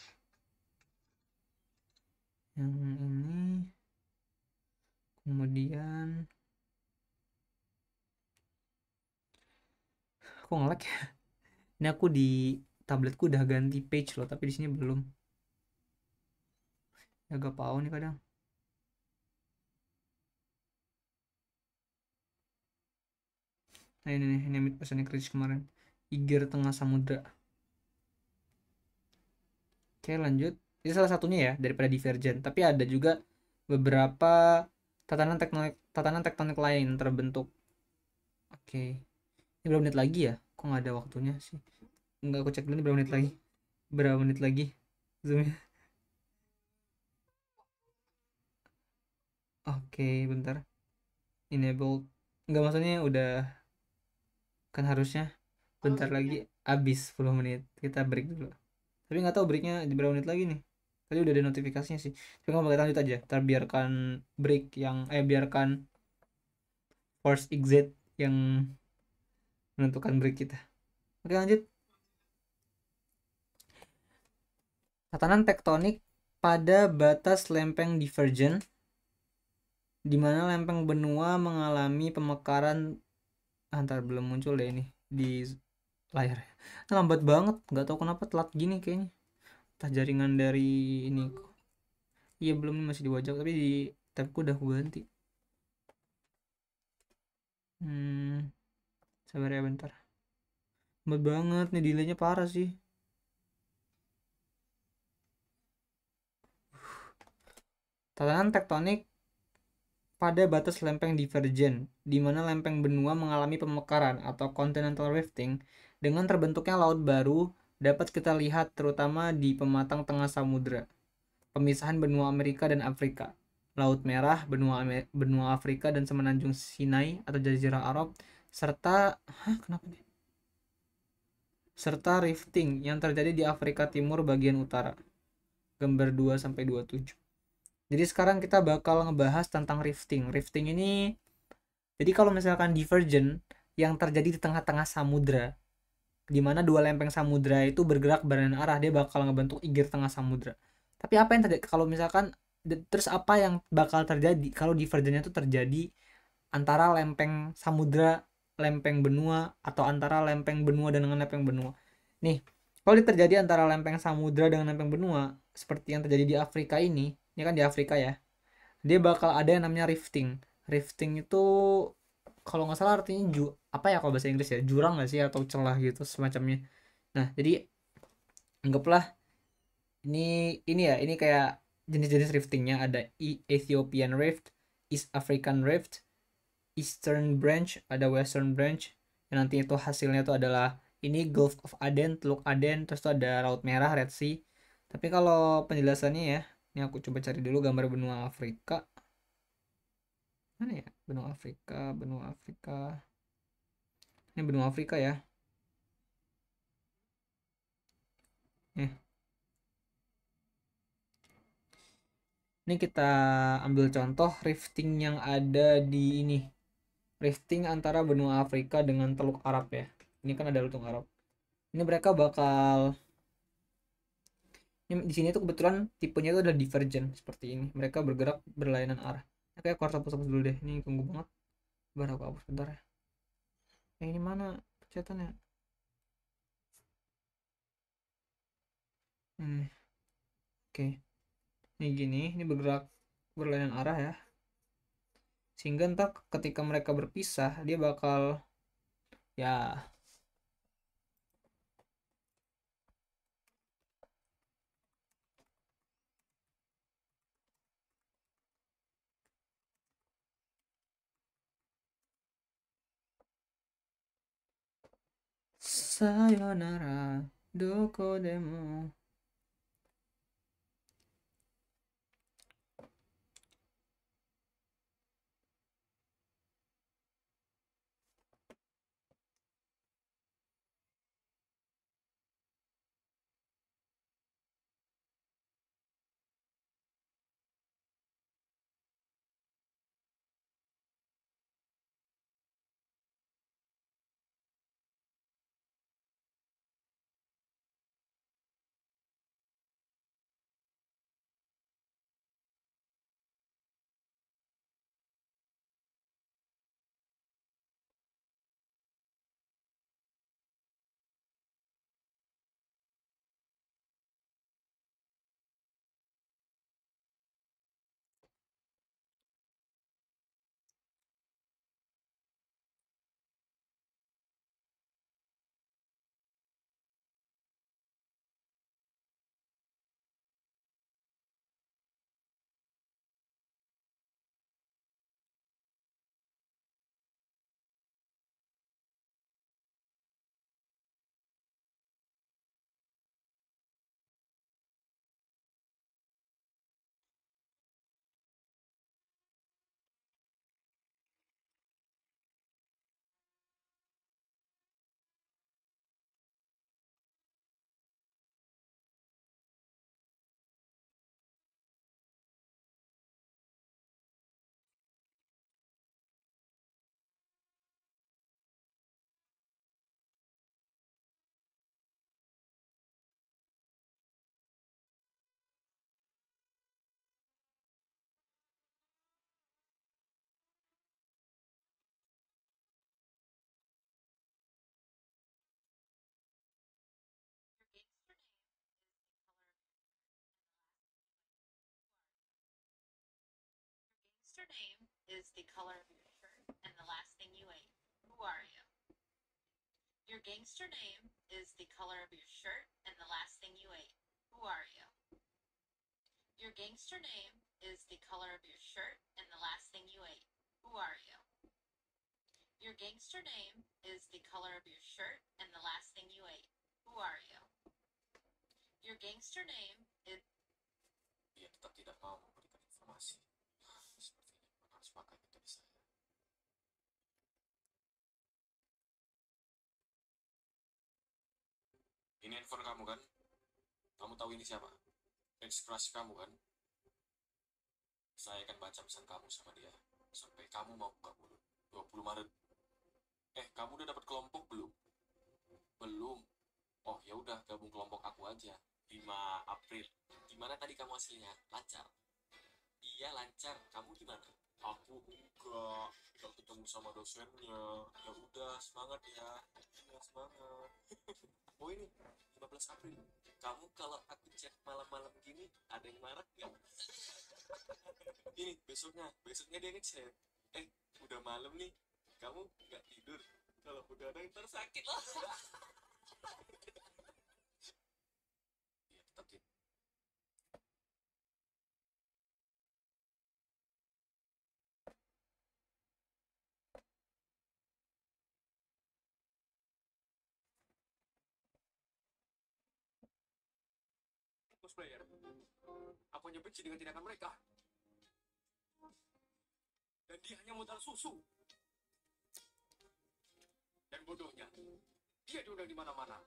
yang ini kemudian aku ngelag ya ini aku di tabletku udah ganti page loh tapi di sini belum agak pau nih kadang nah ini nih ini pesannya kritis kemarin Iger tengah samudra oke lanjut ini salah satunya ya daripada Divergent tapi ada juga beberapa tatanan tektonik tatanan tektonik lain terbentuk oke ini berapa menit lagi ya kok nggak ada waktunya sih nggak aku cek dulu ini berapa menit lagi berapa menit lagi zoomnya oke bentar enable nggak maksudnya udah kan harusnya oh, bentar oh, lagi ya. abis 10 menit kita break dulu tapi nggak tahu breaknya di berapa menit lagi nih tadi udah ada notifikasinya sih tapi nggak pakai lanjut aja ntar biarkan break yang eh biarkan force exit yang menentukan break kita oke lanjut tatanan tektonik pada batas lempeng divergen di mana lempeng benua mengalami pemekaran antar ah, belum muncul deh ini di layar lambat banget nggak tahu kenapa telat gini kayaknya entah jaringan dari ini iya belum masih di wajah tapi di tabku udah ganti hmm sabar ya bentar lambat banget nih delaynya parah sih tatanan tektonik pada batas lempeng divergen, di mana lempeng benua mengalami pemekaran atau continental rifting dengan terbentuknya laut baru dapat kita lihat terutama di pematang tengah samudra. Pemisahan benua Amerika dan Afrika. Laut Merah, benua Amer benua Afrika dan semenanjung Sinai atau Jazirah Arab serta hah kenapa serta rifting yang terjadi di Afrika Timur bagian utara. Gambar 2 sampai 27. Jadi sekarang kita bakal ngebahas tentang rifting. Rifting ini jadi kalau misalkan divergen yang terjadi di tengah-tengah samudra di mana dua lempeng samudra itu bergerak barengan arah dia bakal ngebentuk igir tengah samudra. Tapi apa yang terjadi kalau misalkan terus apa yang bakal terjadi kalau divergennya itu terjadi antara lempeng samudra, lempeng benua atau antara lempeng benua dan dengan lempeng benua. Nih, kalau terjadi antara lempeng samudra dengan lempeng benua seperti yang terjadi di Afrika ini, ini kan di Afrika ya dia bakal ada yang namanya rifting rifting itu kalau nggak salah artinya ju apa ya kalau bahasa Inggris ya jurang nggak sih atau celah gitu semacamnya nah jadi anggaplah ini ini ya ini kayak jenis-jenis riftingnya ada e, Ethiopian rift, East African rift, Eastern branch, ada Western branch. Yang nanti itu hasilnya itu adalah ini Gulf of Aden, Teluk Aden, terus itu ada Laut Merah, Red Sea. Tapi kalau penjelasannya ya, ini aku coba cari dulu gambar benua Afrika mana ya benua Afrika benua Afrika ini benua Afrika ya eh ini kita ambil contoh rifting yang ada di ini rifting antara benua Afrika dengan Teluk Arab ya ini kan ada Teluk Arab ini mereka bakal di sini tuh kebetulan tipenya itu ada divergen seperti ini mereka bergerak berlainan arah oke kayak aku harus hapus dulu deh ini tunggu banget baru aku hapus bentar ya eh, ini mana pencetannya hmm. oke ini gini ini bergerak berlainan arah ya sehingga entah ketika mereka berpisah dia bakal ya さよならどこでも name is the color of your shirt and the last thing you ate. Who are you? Your gangster name is the color of your shirt and the last thing you ate. Who are you? Your gangster name is the color of your shirt and the last thing you ate. Who are you? Your gangster name is the color of your shirt and the last thing you ate. Who are you? Your gangster name is... Dia tetap tidak mau memberikan informasi. harus pakai metode saya ini handphone kamu kan kamu tahu ini siapa Express kamu kan saya akan baca pesan kamu sama dia sampai kamu mau buka mulut 20 Maret eh kamu udah dapat kelompok belum belum oh ya udah gabung kelompok aku aja 5 April gimana tadi kamu hasilnya lancar iya lancar kamu gimana aku enggak enggak ketemu sama dosennya ya udah semangat ya ya semangat oh ini 15 April kamu kalau aku chat malam-malam gini ada yang marah nggak ini besoknya besoknya dia ngechat eh udah malam nih kamu nggak tidur kalau udah ada yang tersakit loh. melakukannya benci dengan tindakan mereka. Dan dia hanya modal susu. Dan bodohnya, dia diundang di mana-mana.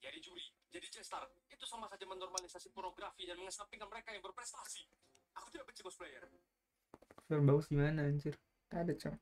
Jadi juri, jadi jester, itu sama saja menormalisasi pornografi dan mengesampingkan mereka yang berprestasi. Aku tidak benci cosplayer. Film bagus gimana anjir? Ada, Cang.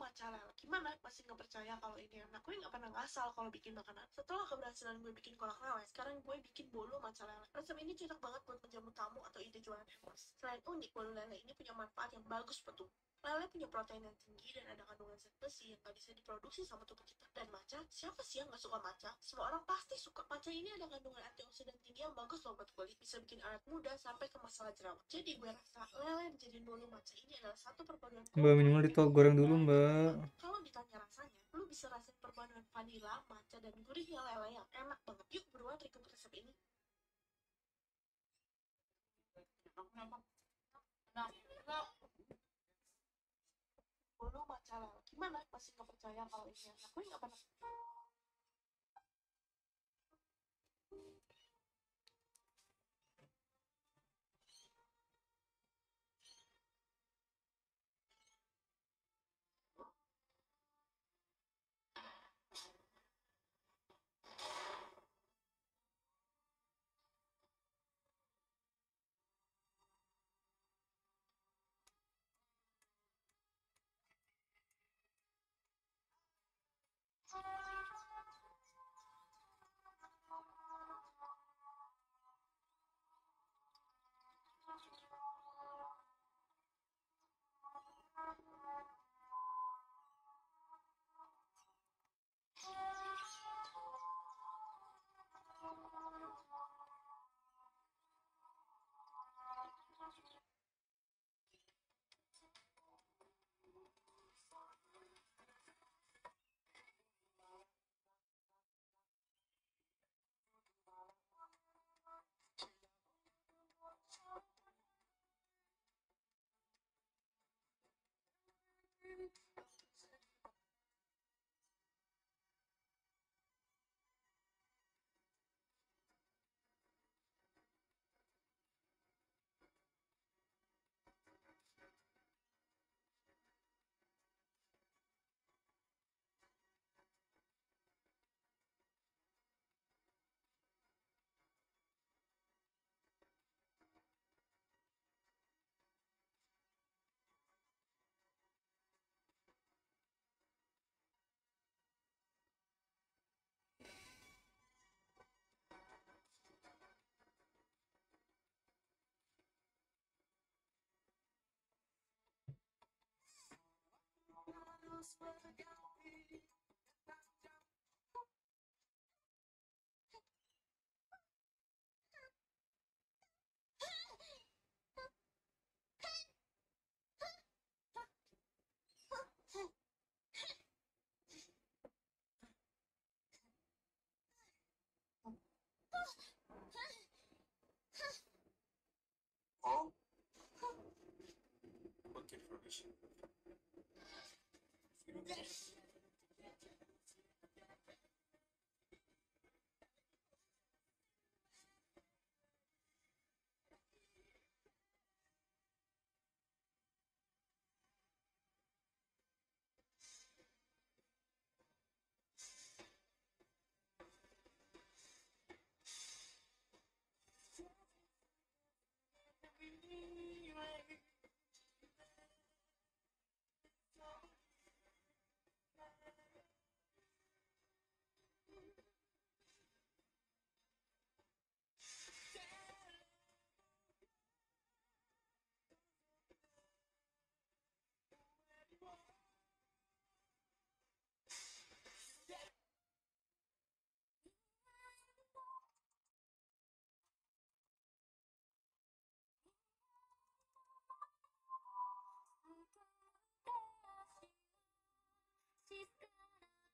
pacaran gimana masih nggak percaya kalau ini enak gue nggak pernah ngasal kalau bikin makanan setelah keberhasilan gue bikin kolak lele sekarang gue bikin bolu maca resep ini cocok banget buat menjamu tamu atau ide jualan e selain unik bolu lele ini punya manfaat yang bagus buat lele punya protein yang tinggi dan ada kandungan zat besi yang gak bisa diproduksi sama tubuh kita. Dan maca, siapa sih yang gak suka maca? Semua orang pasti suka. Maca ini ada kandungan antioksidan tinggi yang bagus loh buat kulit. Bisa bikin awet muda sampai ke masalah jerawat. Jadi gue rasa lele menjadi bolu maca ini adalah satu perpaduan... Mbak minimal ditolak goreng dulu mbak. Kalau ditanya rasanya, lu bisa rasain perpaduan vanila, maca, dan gurihnya lele yang enak banget. Yuk buruan rekrut resep ini. Nah, nah cara gimana ya, masih nggak percaya kalau ini aku nggak pernah house where I gotta be.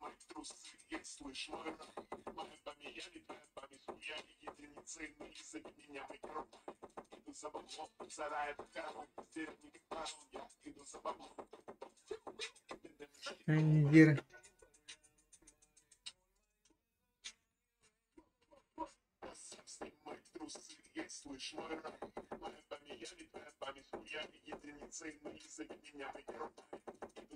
мои трусы, я слышу Лайбами я летаю, памятью я единицы Лиза меня выкрой Иду за бабло, в сарае покажу Теперь никогда я иду за бабло Нигер. Слышь, мой рай, моя я летаю, память, я единицы, мы из-за меня выкрой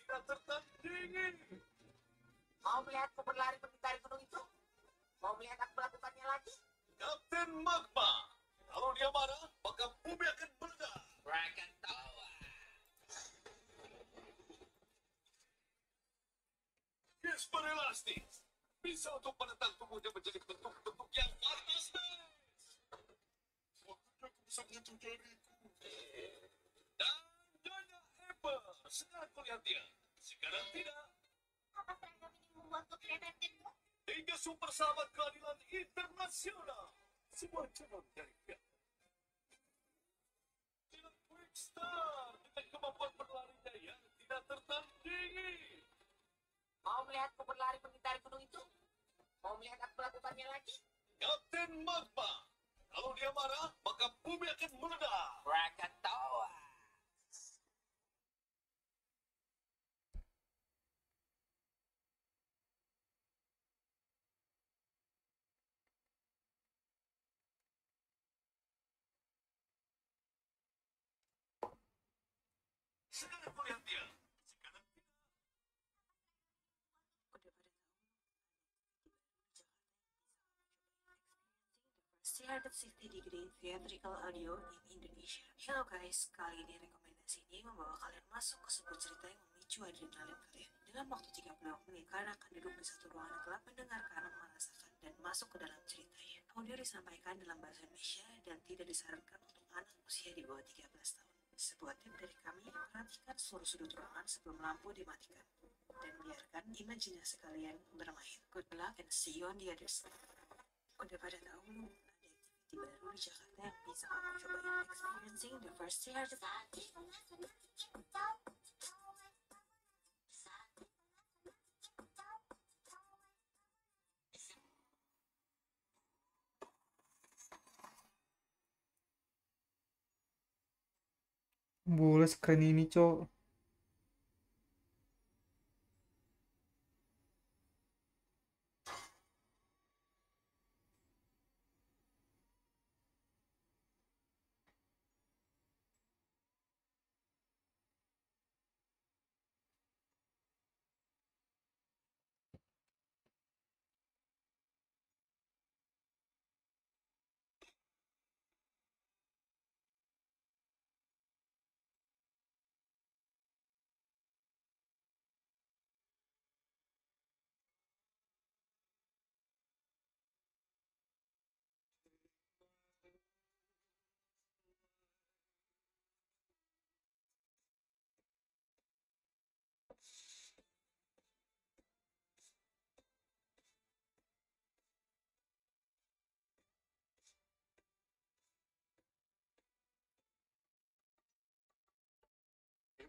tidak tertandingi. Mau melihat ku berlari mendekati gunung itu? Mau melihat aku melakukannya lagi? Kapten Magma, kalau dia marah, maka bumi akan berdarah. Bracken Tower. Gesper elastis bisa untuk menentang tubuhnya menjadi bentuk-bentuk yang fantastis. Waktunya aku bisa menyentuh dariku. Segera aku lihat dia. Sekarang tidak. Apa seragam ini membuatku kelihatan Tiga super sahabat keadilan internasional. Sebuah cermin dari pihak. Tidak quick dengan kemampuan berlari yang tidak tertandingi. Mau melihatku berlari mengitari gunung itu? Mau melihat aku melakukannya lagi? Kapten Magma. Kalau dia marah, maka bumi akan meledak. Krakatoa. 360 degree theatrical audio in Indonesia. Hello guys, kali ini rekomendasi ini membawa kalian masuk ke sebuah cerita yang memicu adrenalin kalian. Dalam waktu 30 menit, kalian akan duduk di satu ruangan gelap mendengarkan, merasakan, dan masuk ke dalam ceritanya. Audio disampaikan dalam bahasa Indonesia dan tidak disarankan untuk anak usia di bawah 13 tahun. Sebuah tip dari kami, perhatikan seluruh sudut ruangan sebelum lampu dimatikan dan biarkan imajinasi kalian bermain. Good luck and see you on the other side. Udah pada tahu belum? di Bandung Jakarta yang bisa kamu cobain experiencing the first year Boleh sekeren ini cok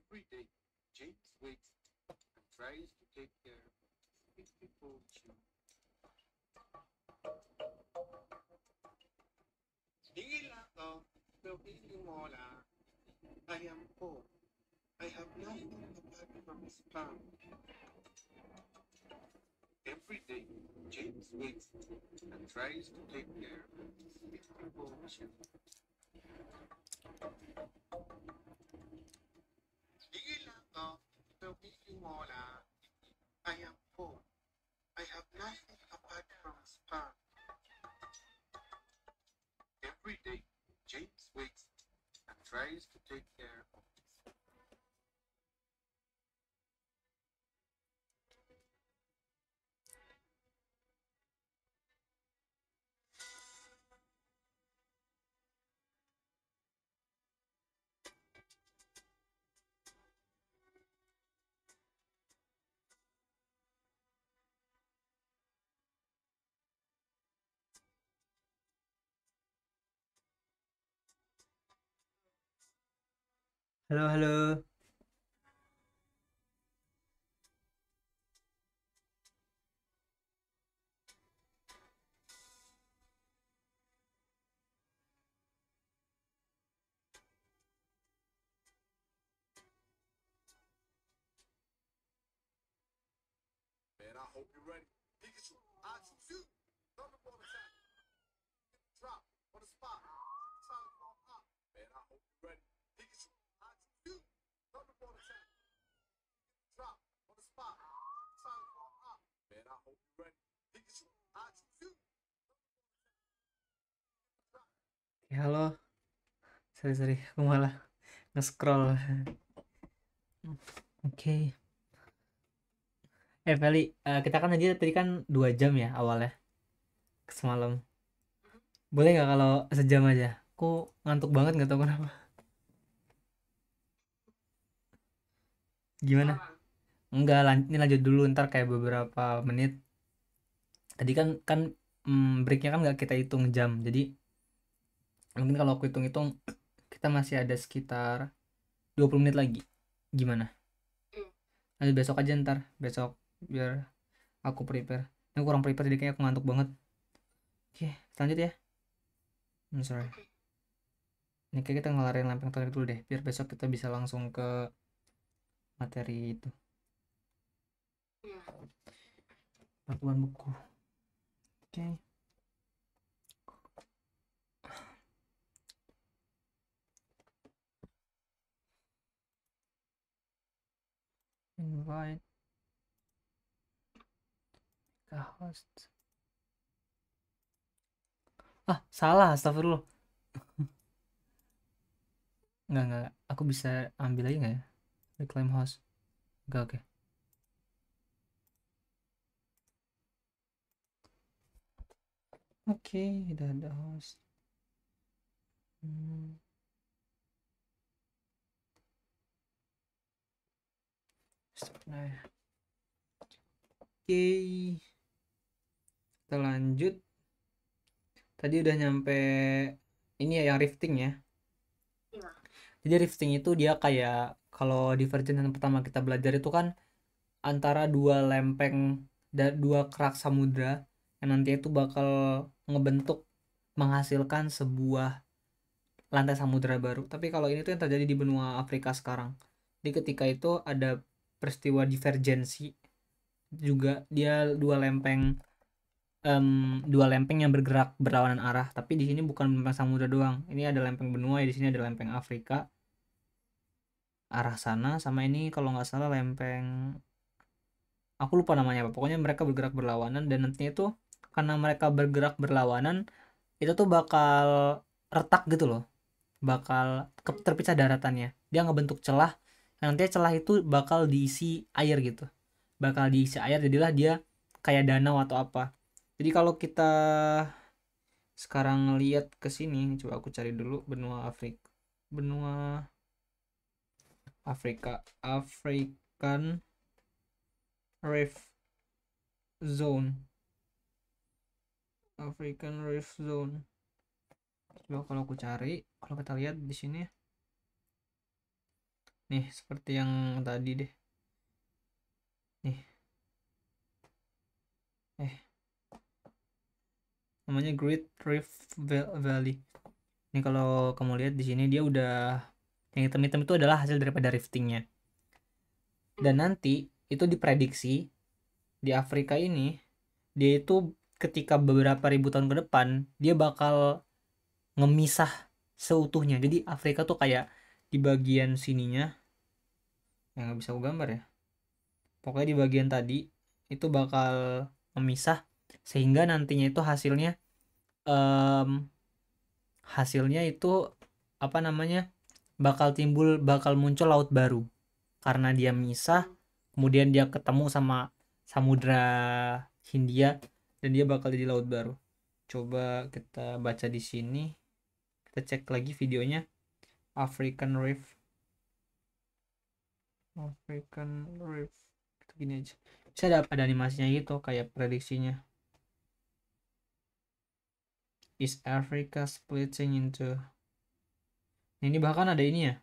every day, James wakes and tries to take care of his people too. Oh, I am poor. I have nothing apart from his palm. Every day, James waits and tries to take care of his people too so will be you all. I am Hello, hello. Ya, halo. Sorry, sorry. Aku malah nge-scroll. Oke. Okay. Eh, Feli, uh, kita kan tadi tadi kan dua jam ya awalnya. Semalam. Boleh nggak kalau sejam aja? Aku ngantuk banget nggak tahu kenapa. Gimana? Enggak, lan ini lanjut dulu ntar kayak beberapa menit tadi kan kan hmm, breaknya kan nggak kita hitung jam jadi mungkin kalau aku hitung-hitung kita masih ada sekitar 20 menit lagi gimana nanti hmm. besok aja ntar besok biar aku prepare ini kurang prepare jadi kayaknya aku ngantuk banget oke okay, lanjut ya I'm hmm, sorry ini kayak kita ngelarin lempeng terakhir dulu deh biar besok kita bisa langsung ke materi itu satuan iya. buku Okay. Invite the host. Ah, salah, astagfirullah. Enggak, enggak. Aku bisa ambil lagi nggak ya? Reclaim host. Enggak, oke. Okay. Oke, hidden the house. Stop nah Oke. Okay. Kita lanjut. Tadi udah nyampe ini ya yang rifting ya. ya. Jadi rifting itu dia kayak kalau divergent yang pertama kita belajar itu kan antara dua lempeng dan dua kerak samudra yang nanti itu bakal ngebentuk menghasilkan sebuah lantai samudera baru. Tapi kalau ini tuh yang terjadi di benua Afrika sekarang. Di ketika itu ada peristiwa divergensi juga dia dua lempeng um, dua lempeng yang bergerak berlawanan arah. Tapi di sini bukan lempeng samudera doang. Ini ada lempeng benua ya di sini ada lempeng Afrika arah sana sama ini kalau nggak salah lempeng aku lupa namanya apa pokoknya mereka bergerak berlawanan dan nantinya itu karena mereka bergerak berlawanan itu tuh bakal retak gitu loh bakal terpisah daratannya dia ngebentuk celah nanti celah itu bakal diisi air gitu bakal diisi air jadilah dia kayak danau atau apa jadi kalau kita sekarang lihat ke sini coba aku cari dulu benua Afrika benua Afrika African Reef Zone African Rift Zone coba kalau aku cari kalau kita lihat di sini nih seperti yang tadi deh nih eh namanya Great Rift Valley Nih kalau kamu lihat di sini dia udah yang hitam-hitam itu adalah hasil daripada riftingnya dan nanti itu diprediksi di Afrika ini dia itu ketika beberapa ribu tahun ke depan dia bakal ngemisah seutuhnya jadi Afrika tuh kayak di bagian sininya yang nggak bisa gue gambar ya pokoknya di bagian tadi itu bakal memisah sehingga nantinya itu hasilnya um, hasilnya itu apa namanya bakal timbul bakal muncul laut baru karena dia misah kemudian dia ketemu sama samudra Hindia dan dia bakal jadi laut baru coba kita baca di sini kita cek lagi videonya African Reef African Reef kita gini aja bisa ada, ada animasinya gitu kayak prediksinya is Africa splitting into ini bahkan ada ini ya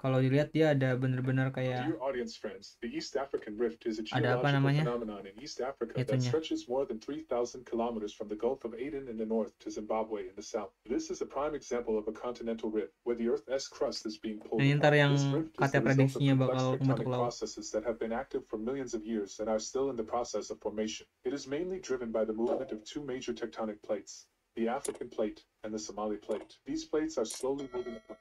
kalau dilihat dia ada bener-bener kayak audience friends, the East African Rift is a ada apa namanya? phenomenon in East Africa Itunya. that stretches more than 3000 kilometers from the Gulf of Aden in the north to Zimbabwe in the south. This is a prime example of a continental rift where the Earth's crust is being pulled. Ini ntar yang kata prediksinya bakal membentuk laut. that been active for millions of years and are still in the process of formation. It is mainly driven by the movement of two major tectonic plates, the African plate and the Somali plate. These plates are slowly moving apart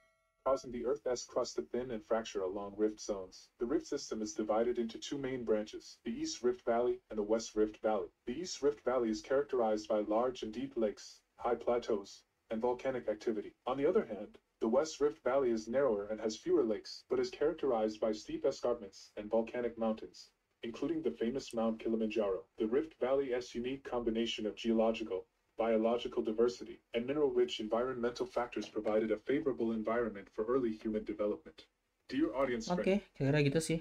causing the Earth's crust to thin and fracture along rift zones. The rift system is divided into two main branches, the East Rift Valley and the West Rift Valley. The East Rift Valley is characterized by large and deep lakes, high plateaus, and volcanic activity. On the other hand, the West Rift Valley is narrower and has fewer lakes, but is characterized by steep escarpments and volcanic mountains, including the famous Mount Kilimanjaro. The Rift Valley's unique combination of geological, biological diversity, and mineral-rich environmental factors provided a favorable environment for early human development. Dear audience Oke, okay, kira-kira gitu sih.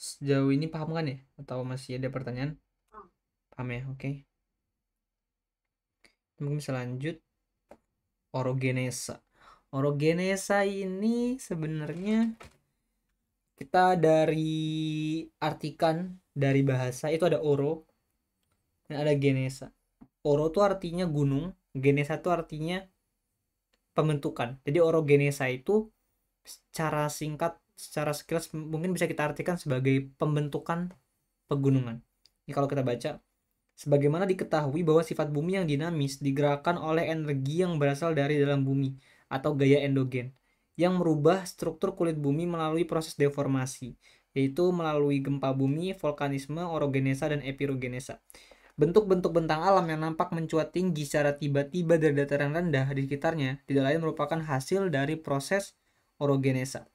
Sejauh ini paham kan ya? Atau masih ada pertanyaan? Paham ya, oke. Okay. Mungkin bisa lanjut. Orogenesa. Orogenesa ini sebenarnya kita dari artikan dari bahasa itu ada oro dan ada genesa. Oro itu artinya gunung, genesa itu artinya pembentukan. Jadi orogenesa itu secara singkat, secara sekilas mungkin bisa kita artikan sebagai pembentukan pegunungan. Ini kalau kita baca, sebagaimana diketahui bahwa sifat bumi yang dinamis digerakkan oleh energi yang berasal dari dalam bumi atau gaya endogen yang merubah struktur kulit bumi melalui proses deformasi yaitu melalui gempa bumi, vulkanisme, orogenesa, dan epirogenesa. Bentuk-bentuk bentang alam yang nampak mencuat tinggi secara tiba-tiba dari dataran rendah di sekitarnya tidak lain merupakan hasil dari proses orogenesa.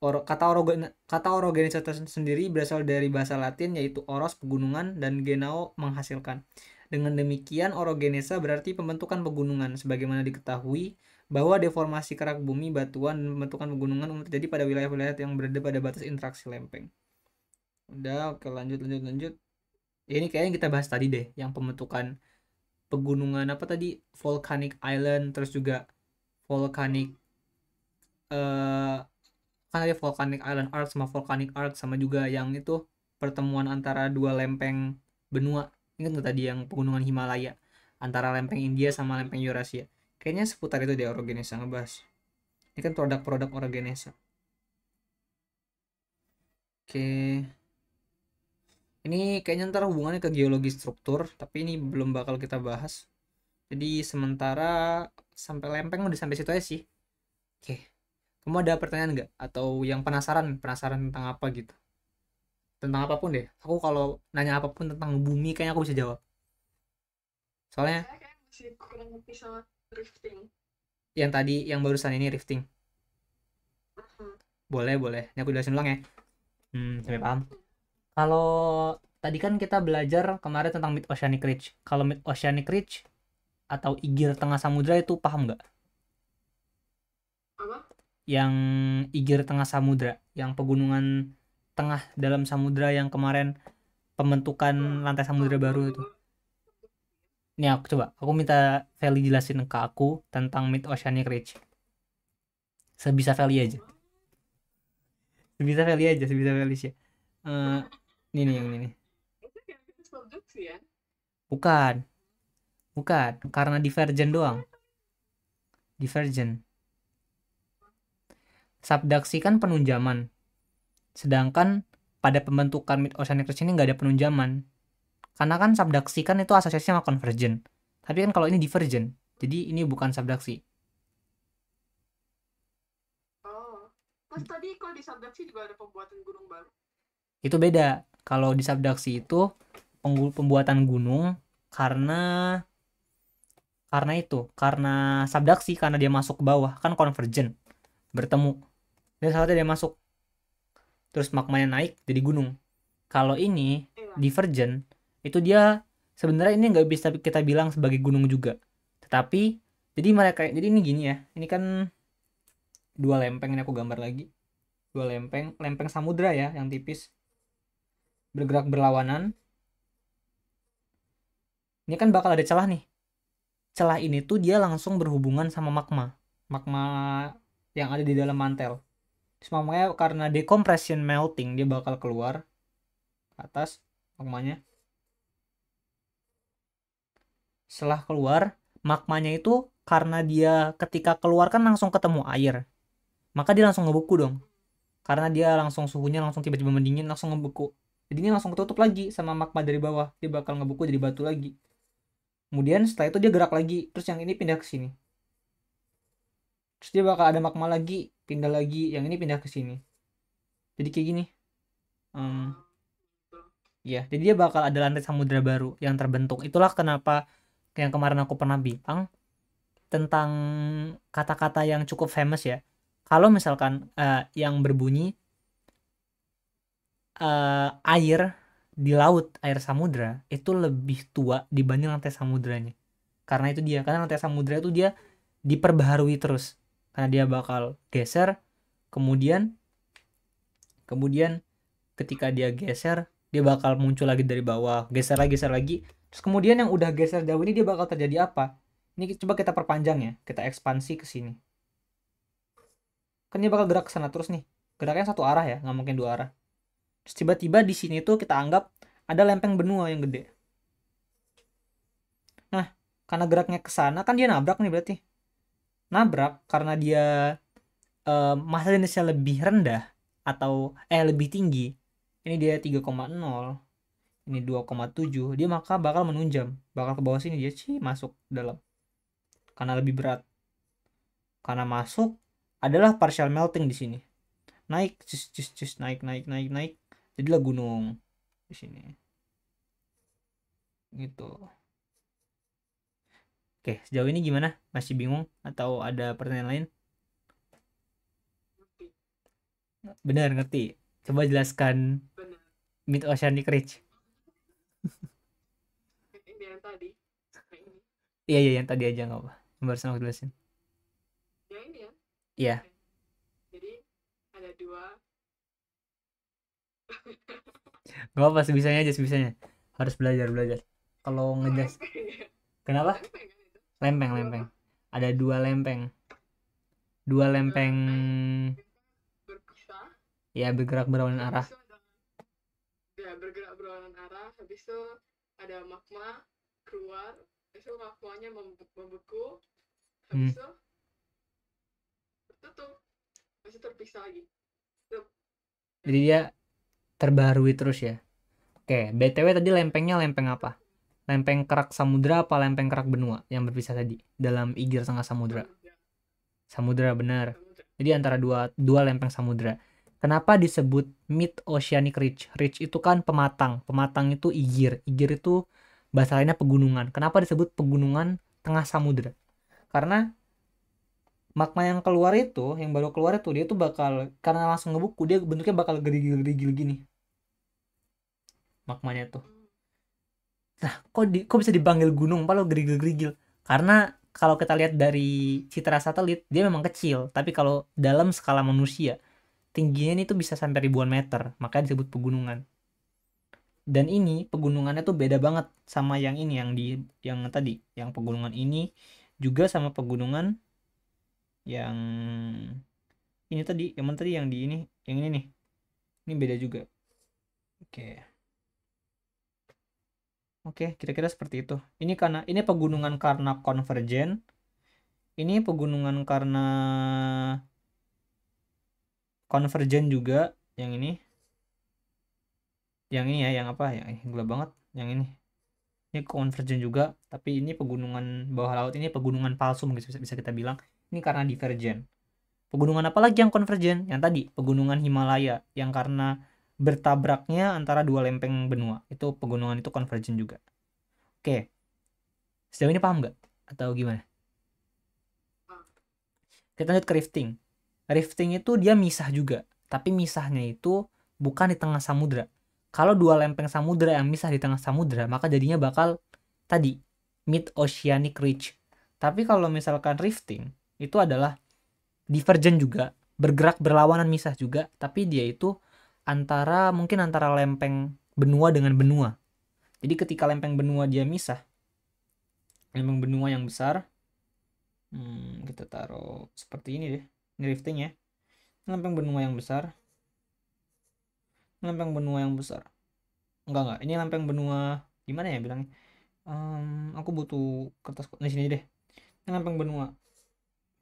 Oro, kata, orogen, kata orogenesa sendiri berasal dari bahasa Latin yaitu oros pegunungan dan genao menghasilkan. Dengan demikian orogenesa berarti pembentukan pegunungan sebagaimana diketahui bahwa deformasi kerak bumi, batuan, dan pembentukan pegunungan umum terjadi pada wilayah-wilayah yang berada pada batas interaksi lempeng. Udah, oke lanjut lanjut lanjut ya ini kayaknya kita bahas tadi deh yang pembentukan pegunungan apa tadi volcanic island terus juga volcanic uh, kan ada volcanic island arc sama volcanic arc sama juga yang itu pertemuan antara dua lempeng benua ingat nggak tadi yang pegunungan Himalaya antara lempeng India sama lempeng Eurasia kayaknya seputar itu deh Orogenesa ngebahas ini kan produk-produk Orogenesa oke okay. Ini kayaknya ntar hubungannya ke geologi struktur, tapi ini belum bakal kita bahas. Jadi sementara sampai lempeng udah sampai situ aja sih. Oke. Kamu ada pertanyaan nggak? Atau yang penasaran, penasaran tentang apa gitu? Tentang apapun deh. Aku kalau nanya apapun tentang bumi kayaknya aku bisa jawab. Soalnya Yang tadi yang barusan ini rifting. Boleh, boleh. Ini aku jelasin ulang ya. Hmm, sampai paham. Kalau tadi kan kita belajar kemarin tentang Mid Oceanic Ridge. Kalau Mid Oceanic Ridge atau Igir Tengah Samudra itu paham nggak? Apa? Yang Igir Tengah Samudra, yang pegunungan tengah dalam samudra yang kemarin pembentukan hmm. lantai samudra baru itu. Nih aku coba, aku minta Feli jelasin ke aku tentang Mid Oceanic Ridge. Sebisa Feli aja. Sebisa Feli aja, sebisa Feli sih. Uh, ini nih yang ini. Gitu, ya? Bukan. Bukan, karena divergen doang. Divergen. Subduksi kan penunjaman. Sedangkan pada pembentukan mid oceanic ini nggak ada penunjaman. Karena kan subduksi kan itu asosiasinya sama convergen. Tapi kan kalau ini divergen, jadi ini bukan subduksi. Oh, terus tadi kalau di subduksi juga ada pembuatan gunung baru? Itu beda kalau di subdaksi itu pembuatan gunung karena karena itu karena sabdaksi karena dia masuk ke bawah kan konvergen bertemu dan salah dia masuk terus magmanya naik jadi gunung kalau ini iya. divergen itu dia sebenarnya ini nggak bisa kita bilang sebagai gunung juga tetapi jadi mereka jadi ini gini ya ini kan dua lempeng ini aku gambar lagi dua lempeng lempeng samudra ya yang tipis bergerak berlawanan ini kan bakal ada celah nih celah ini tuh dia langsung berhubungan sama magma magma yang ada di dalam mantel terus magmanya karena decompression melting dia bakal keluar ke atas magmanya setelah keluar magmanya itu karena dia ketika keluar kan langsung ketemu air maka dia langsung ngebeku dong karena dia langsung suhunya langsung tiba-tiba mendingin langsung ngebeku jadinya langsung ketutup lagi sama magma dari bawah dia bakal ngebuku jadi batu lagi kemudian setelah itu dia gerak lagi terus yang ini pindah ke sini terus dia bakal ada magma lagi pindah lagi yang ini pindah ke sini jadi kayak gini um, ya jadi dia bakal ada lantai samudera baru yang terbentuk itulah kenapa yang kemarin aku pernah bilang tentang kata-kata yang cukup famous ya kalau misalkan uh, yang berbunyi uh, air di laut air samudra itu lebih tua dibanding lantai samudranya karena itu dia karena lantai samudra itu dia diperbaharui terus karena dia bakal geser kemudian kemudian ketika dia geser dia bakal muncul lagi dari bawah geser lagi geser lagi terus kemudian yang udah geser jauh ini dia bakal terjadi apa ini coba kita perpanjang ya kita ekspansi ke sini kan dia bakal gerak ke sana terus nih geraknya satu arah ya nggak mungkin dua arah Terus tiba-tiba di sini tuh kita anggap ada lempeng benua yang gede. Nah, karena geraknya ke sana kan dia nabrak nih berarti. Nabrak karena dia eh, masa jenisnya lebih rendah atau eh lebih tinggi. Ini dia 3,0 ini 2,7 dia maka bakal menunjam bakal ke bawah sini dia sih masuk dalam karena lebih berat karena masuk adalah partial melting di sini naik cus, cus, cus, naik naik naik naik jadilah gunung di sini gitu oke sejauh ini gimana masih bingung atau ada pertanyaan lain benar ngerti coba jelaskan benar. mid oceanic ridge iya iya yang tadi aja nggak apa barusan aku jelasin yang ini ya iya yeah. gak apa-apa apa bisanya aja sebisanya harus belajar belajar kalau ngejas kenapa lempeng lempeng ada dua lempeng dua lempeng ya bergerak berlawanan arah ya bergerak berlawanan arah habis itu ada magma keluar itu magmanya membeku habis hmm. itu tertutup masih terpisah lagi jadi dia terbarui terus ya. Oke, BTW tadi lempengnya lempeng apa? Lempeng kerak samudra apa lempeng kerak benua yang berpisah tadi dalam igir tengah samudra? Samudra benar. Jadi antara dua dua lempeng samudra. Kenapa disebut mid oceanic ridge? Ridge itu kan pematang. Pematang itu igir. Igir itu bahasa lainnya pegunungan. Kenapa disebut pegunungan tengah samudra? Karena magma yang keluar itu, yang baru keluar itu dia tuh bakal karena langsung ngebuku dia bentuknya bakal gerigil-gerigil gini magmanya tuh nah kok di, kok bisa dipanggil gunung lo gerigil-gerigil karena kalau kita lihat dari citra satelit dia memang kecil tapi kalau dalam skala manusia tingginya tuh bisa sampai ribuan meter makanya disebut pegunungan dan ini pegunungannya tuh beda banget sama yang ini yang di yang tadi yang pegunungan ini juga sama pegunungan yang ini tadi yang tadi yang di ini yang ini nih ini beda juga oke okay. Oke, kira-kira seperti itu. Ini karena ini pegunungan karena konvergen. Ini pegunungan karena konvergen juga yang ini. Yang ini ya, yang apa? Yang eh, gelap banget, yang ini. Ini konvergen juga, tapi ini pegunungan bawah laut ini pegunungan palsu mungkin bisa, bisa kita bilang. Ini karena divergen. Pegunungan apa lagi yang konvergen? Yang tadi, pegunungan Himalaya yang karena bertabraknya antara dua lempeng benua. Itu pegunungan itu konvergen juga. Oke. Sejauh ini paham nggak? Atau gimana? Kita lanjut ke rifting. Rifting itu dia misah juga. Tapi misahnya itu bukan di tengah samudra. Kalau dua lempeng samudra yang misah di tengah samudra, maka jadinya bakal tadi mid oceanic ridge. Tapi kalau misalkan rifting itu adalah divergen juga, bergerak berlawanan misah juga, tapi dia itu antara mungkin antara lempeng benua dengan benua. Jadi ketika lempeng benua dia misah, lempeng benua yang besar, hmm, kita taruh seperti ini deh, ini rifting ya. Lempeng benua yang besar, lempeng benua yang besar. Enggak enggak, ini lempeng benua gimana ya bilangnya? Um, aku butuh kertas di sini deh. Ini lempeng benua.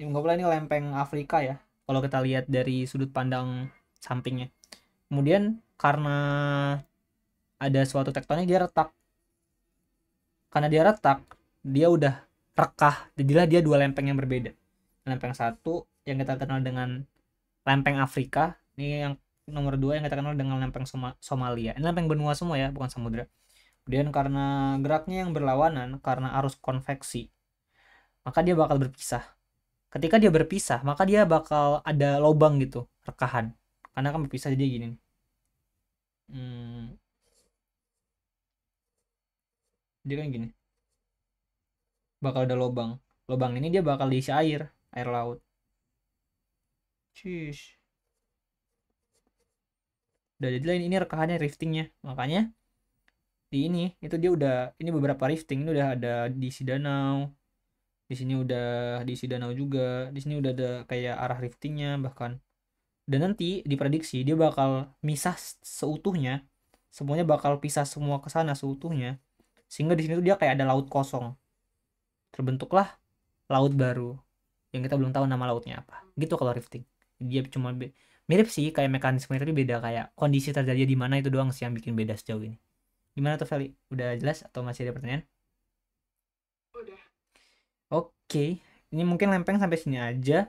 Ya, enggak boleh ini lempeng Afrika ya. Kalau kita lihat dari sudut pandang sampingnya kemudian karena ada suatu tektonik dia retak karena dia retak dia udah rekah jadilah dia dua lempeng yang berbeda lempeng satu yang kita kenal dengan lempeng Afrika ini yang nomor dua yang kita kenal dengan lempeng Soma Somalia ini lempeng benua semua ya bukan samudra kemudian karena geraknya yang berlawanan karena arus konveksi maka dia bakal berpisah ketika dia berpisah maka dia bakal ada lobang gitu rekahan karena kan berpisah jadi gini hmm, dia kan gini bakal ada lobang lobang ini dia bakal diisi air air laut Cish. udah jadi lain ini rekahannya riftingnya makanya di ini itu dia udah ini beberapa rifting ini udah ada di si danau di sini udah di si danau juga di sini udah ada kayak arah riftingnya bahkan dan nanti diprediksi dia bakal misah seutuhnya semuanya bakal pisah semua ke sana seutuhnya sehingga di sini tuh dia kayak ada laut kosong terbentuklah laut baru yang kita belum tahu nama lautnya apa gitu kalau rifting dia cuma mirip sih kayak mekanisme tapi beda kayak kondisi terjadi di mana itu doang sih yang bikin beda sejauh ini gimana tuh Feli udah jelas atau masih ada pertanyaan udah oke okay. ini mungkin lempeng sampai sini aja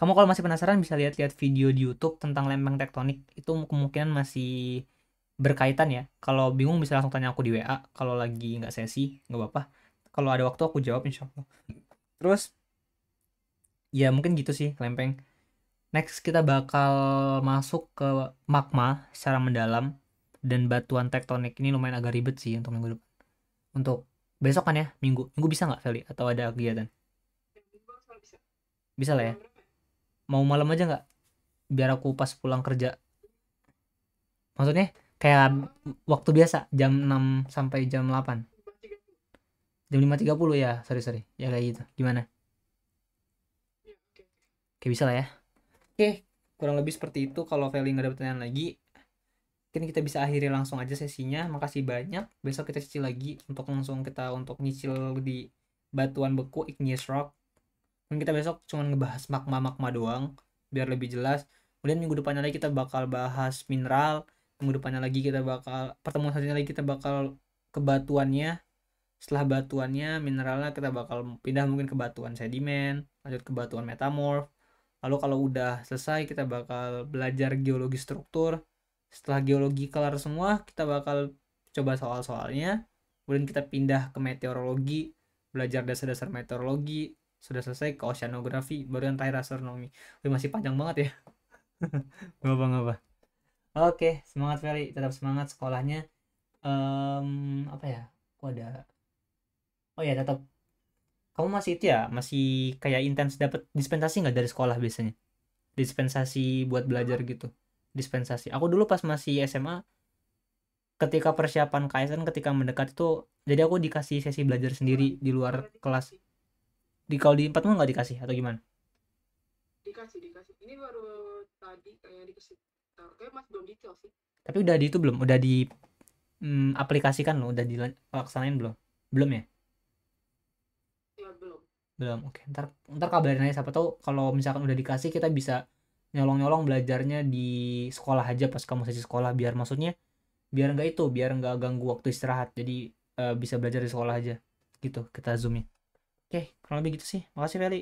kamu kalau masih penasaran bisa lihat-lihat video di YouTube tentang lempeng tektonik. Itu kemungkinan masih berkaitan ya. Kalau bingung bisa langsung tanya aku di WA. Kalau lagi nggak sesi, nggak apa-apa. Kalau ada waktu aku jawab insya Allah. Terus, ya mungkin gitu sih lempeng. Next kita bakal masuk ke magma secara mendalam. Dan batuan tektonik ini lumayan agak ribet sih untuk minggu depan. Untuk besok kan ya, minggu. Minggu bisa nggak Feli? Atau ada kegiatan? Bisa lah ya? mau malam aja nggak biar aku pas pulang kerja maksudnya kayak waktu biasa jam 6 sampai jam 8 jam 5.30 ya sorry sorry ya kayak gitu gimana oke bisa lah ya oke kurang lebih seperti itu kalau Feli nggak ada pertanyaan lagi mungkin kita bisa akhiri langsung aja sesinya makasih banyak besok kita cicil lagi untuk langsung kita untuk nyicil di batuan beku igneous rock mungkin kita besok cuma ngebahas magma magma doang biar lebih jelas kemudian minggu depannya lagi kita bakal bahas mineral minggu depannya lagi kita bakal pertemuan selanjutnya lagi kita bakal ke batuannya setelah batuannya mineralnya kita bakal pindah mungkin ke batuan sedimen lanjut ke batuan metamorf lalu kalau udah selesai kita bakal belajar geologi struktur setelah geologi kelar semua kita bakal coba soal-soalnya kemudian kita pindah ke meteorologi belajar dasar-dasar meteorologi sudah selesai ke oceanografi baru yang terakhir astronomi Wih, masih panjang banget ya nggak apa apa oke semangat Ferry tetap semangat sekolahnya um, apa ya aku ada oh ya tetap kamu masih itu ya masih kayak intens dapat dispensasi nggak dari sekolah biasanya dispensasi buat belajar gitu dispensasi aku dulu pas masih SMA ketika persiapan KSN ketika mendekat itu jadi aku dikasih sesi belajar sendiri di luar kelas di kalau di empatmu nggak dikasih atau gimana dikasih dikasih ini baru tadi kayak dikasih kayak masih belum detail sih tapi udah di itu belum udah di mm, aplikasikan loh udah dilaksanain belum belum ya ya belum belum oke ntar ntar kabarin aja siapa tahu kalau misalkan udah dikasih kita bisa nyolong-nyolong belajarnya di sekolah aja pas kamu sesi sekolah biar maksudnya biar nggak itu biar nggak ganggu waktu istirahat jadi uh, bisa belajar di sekolah aja gitu kita zoomnya Oke, kurang lebih gitu sih. Makasih Feli.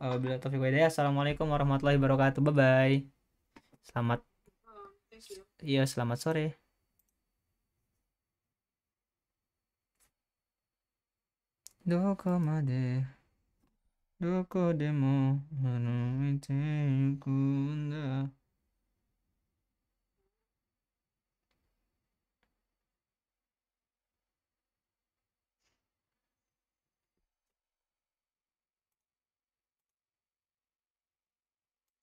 Uh, bila Taufik Wadaya, Assalamualaikum warahmatullahi wabarakatuh. Bye-bye. Selamat. Iya, selamat sore. Doko made. Doko demo. ite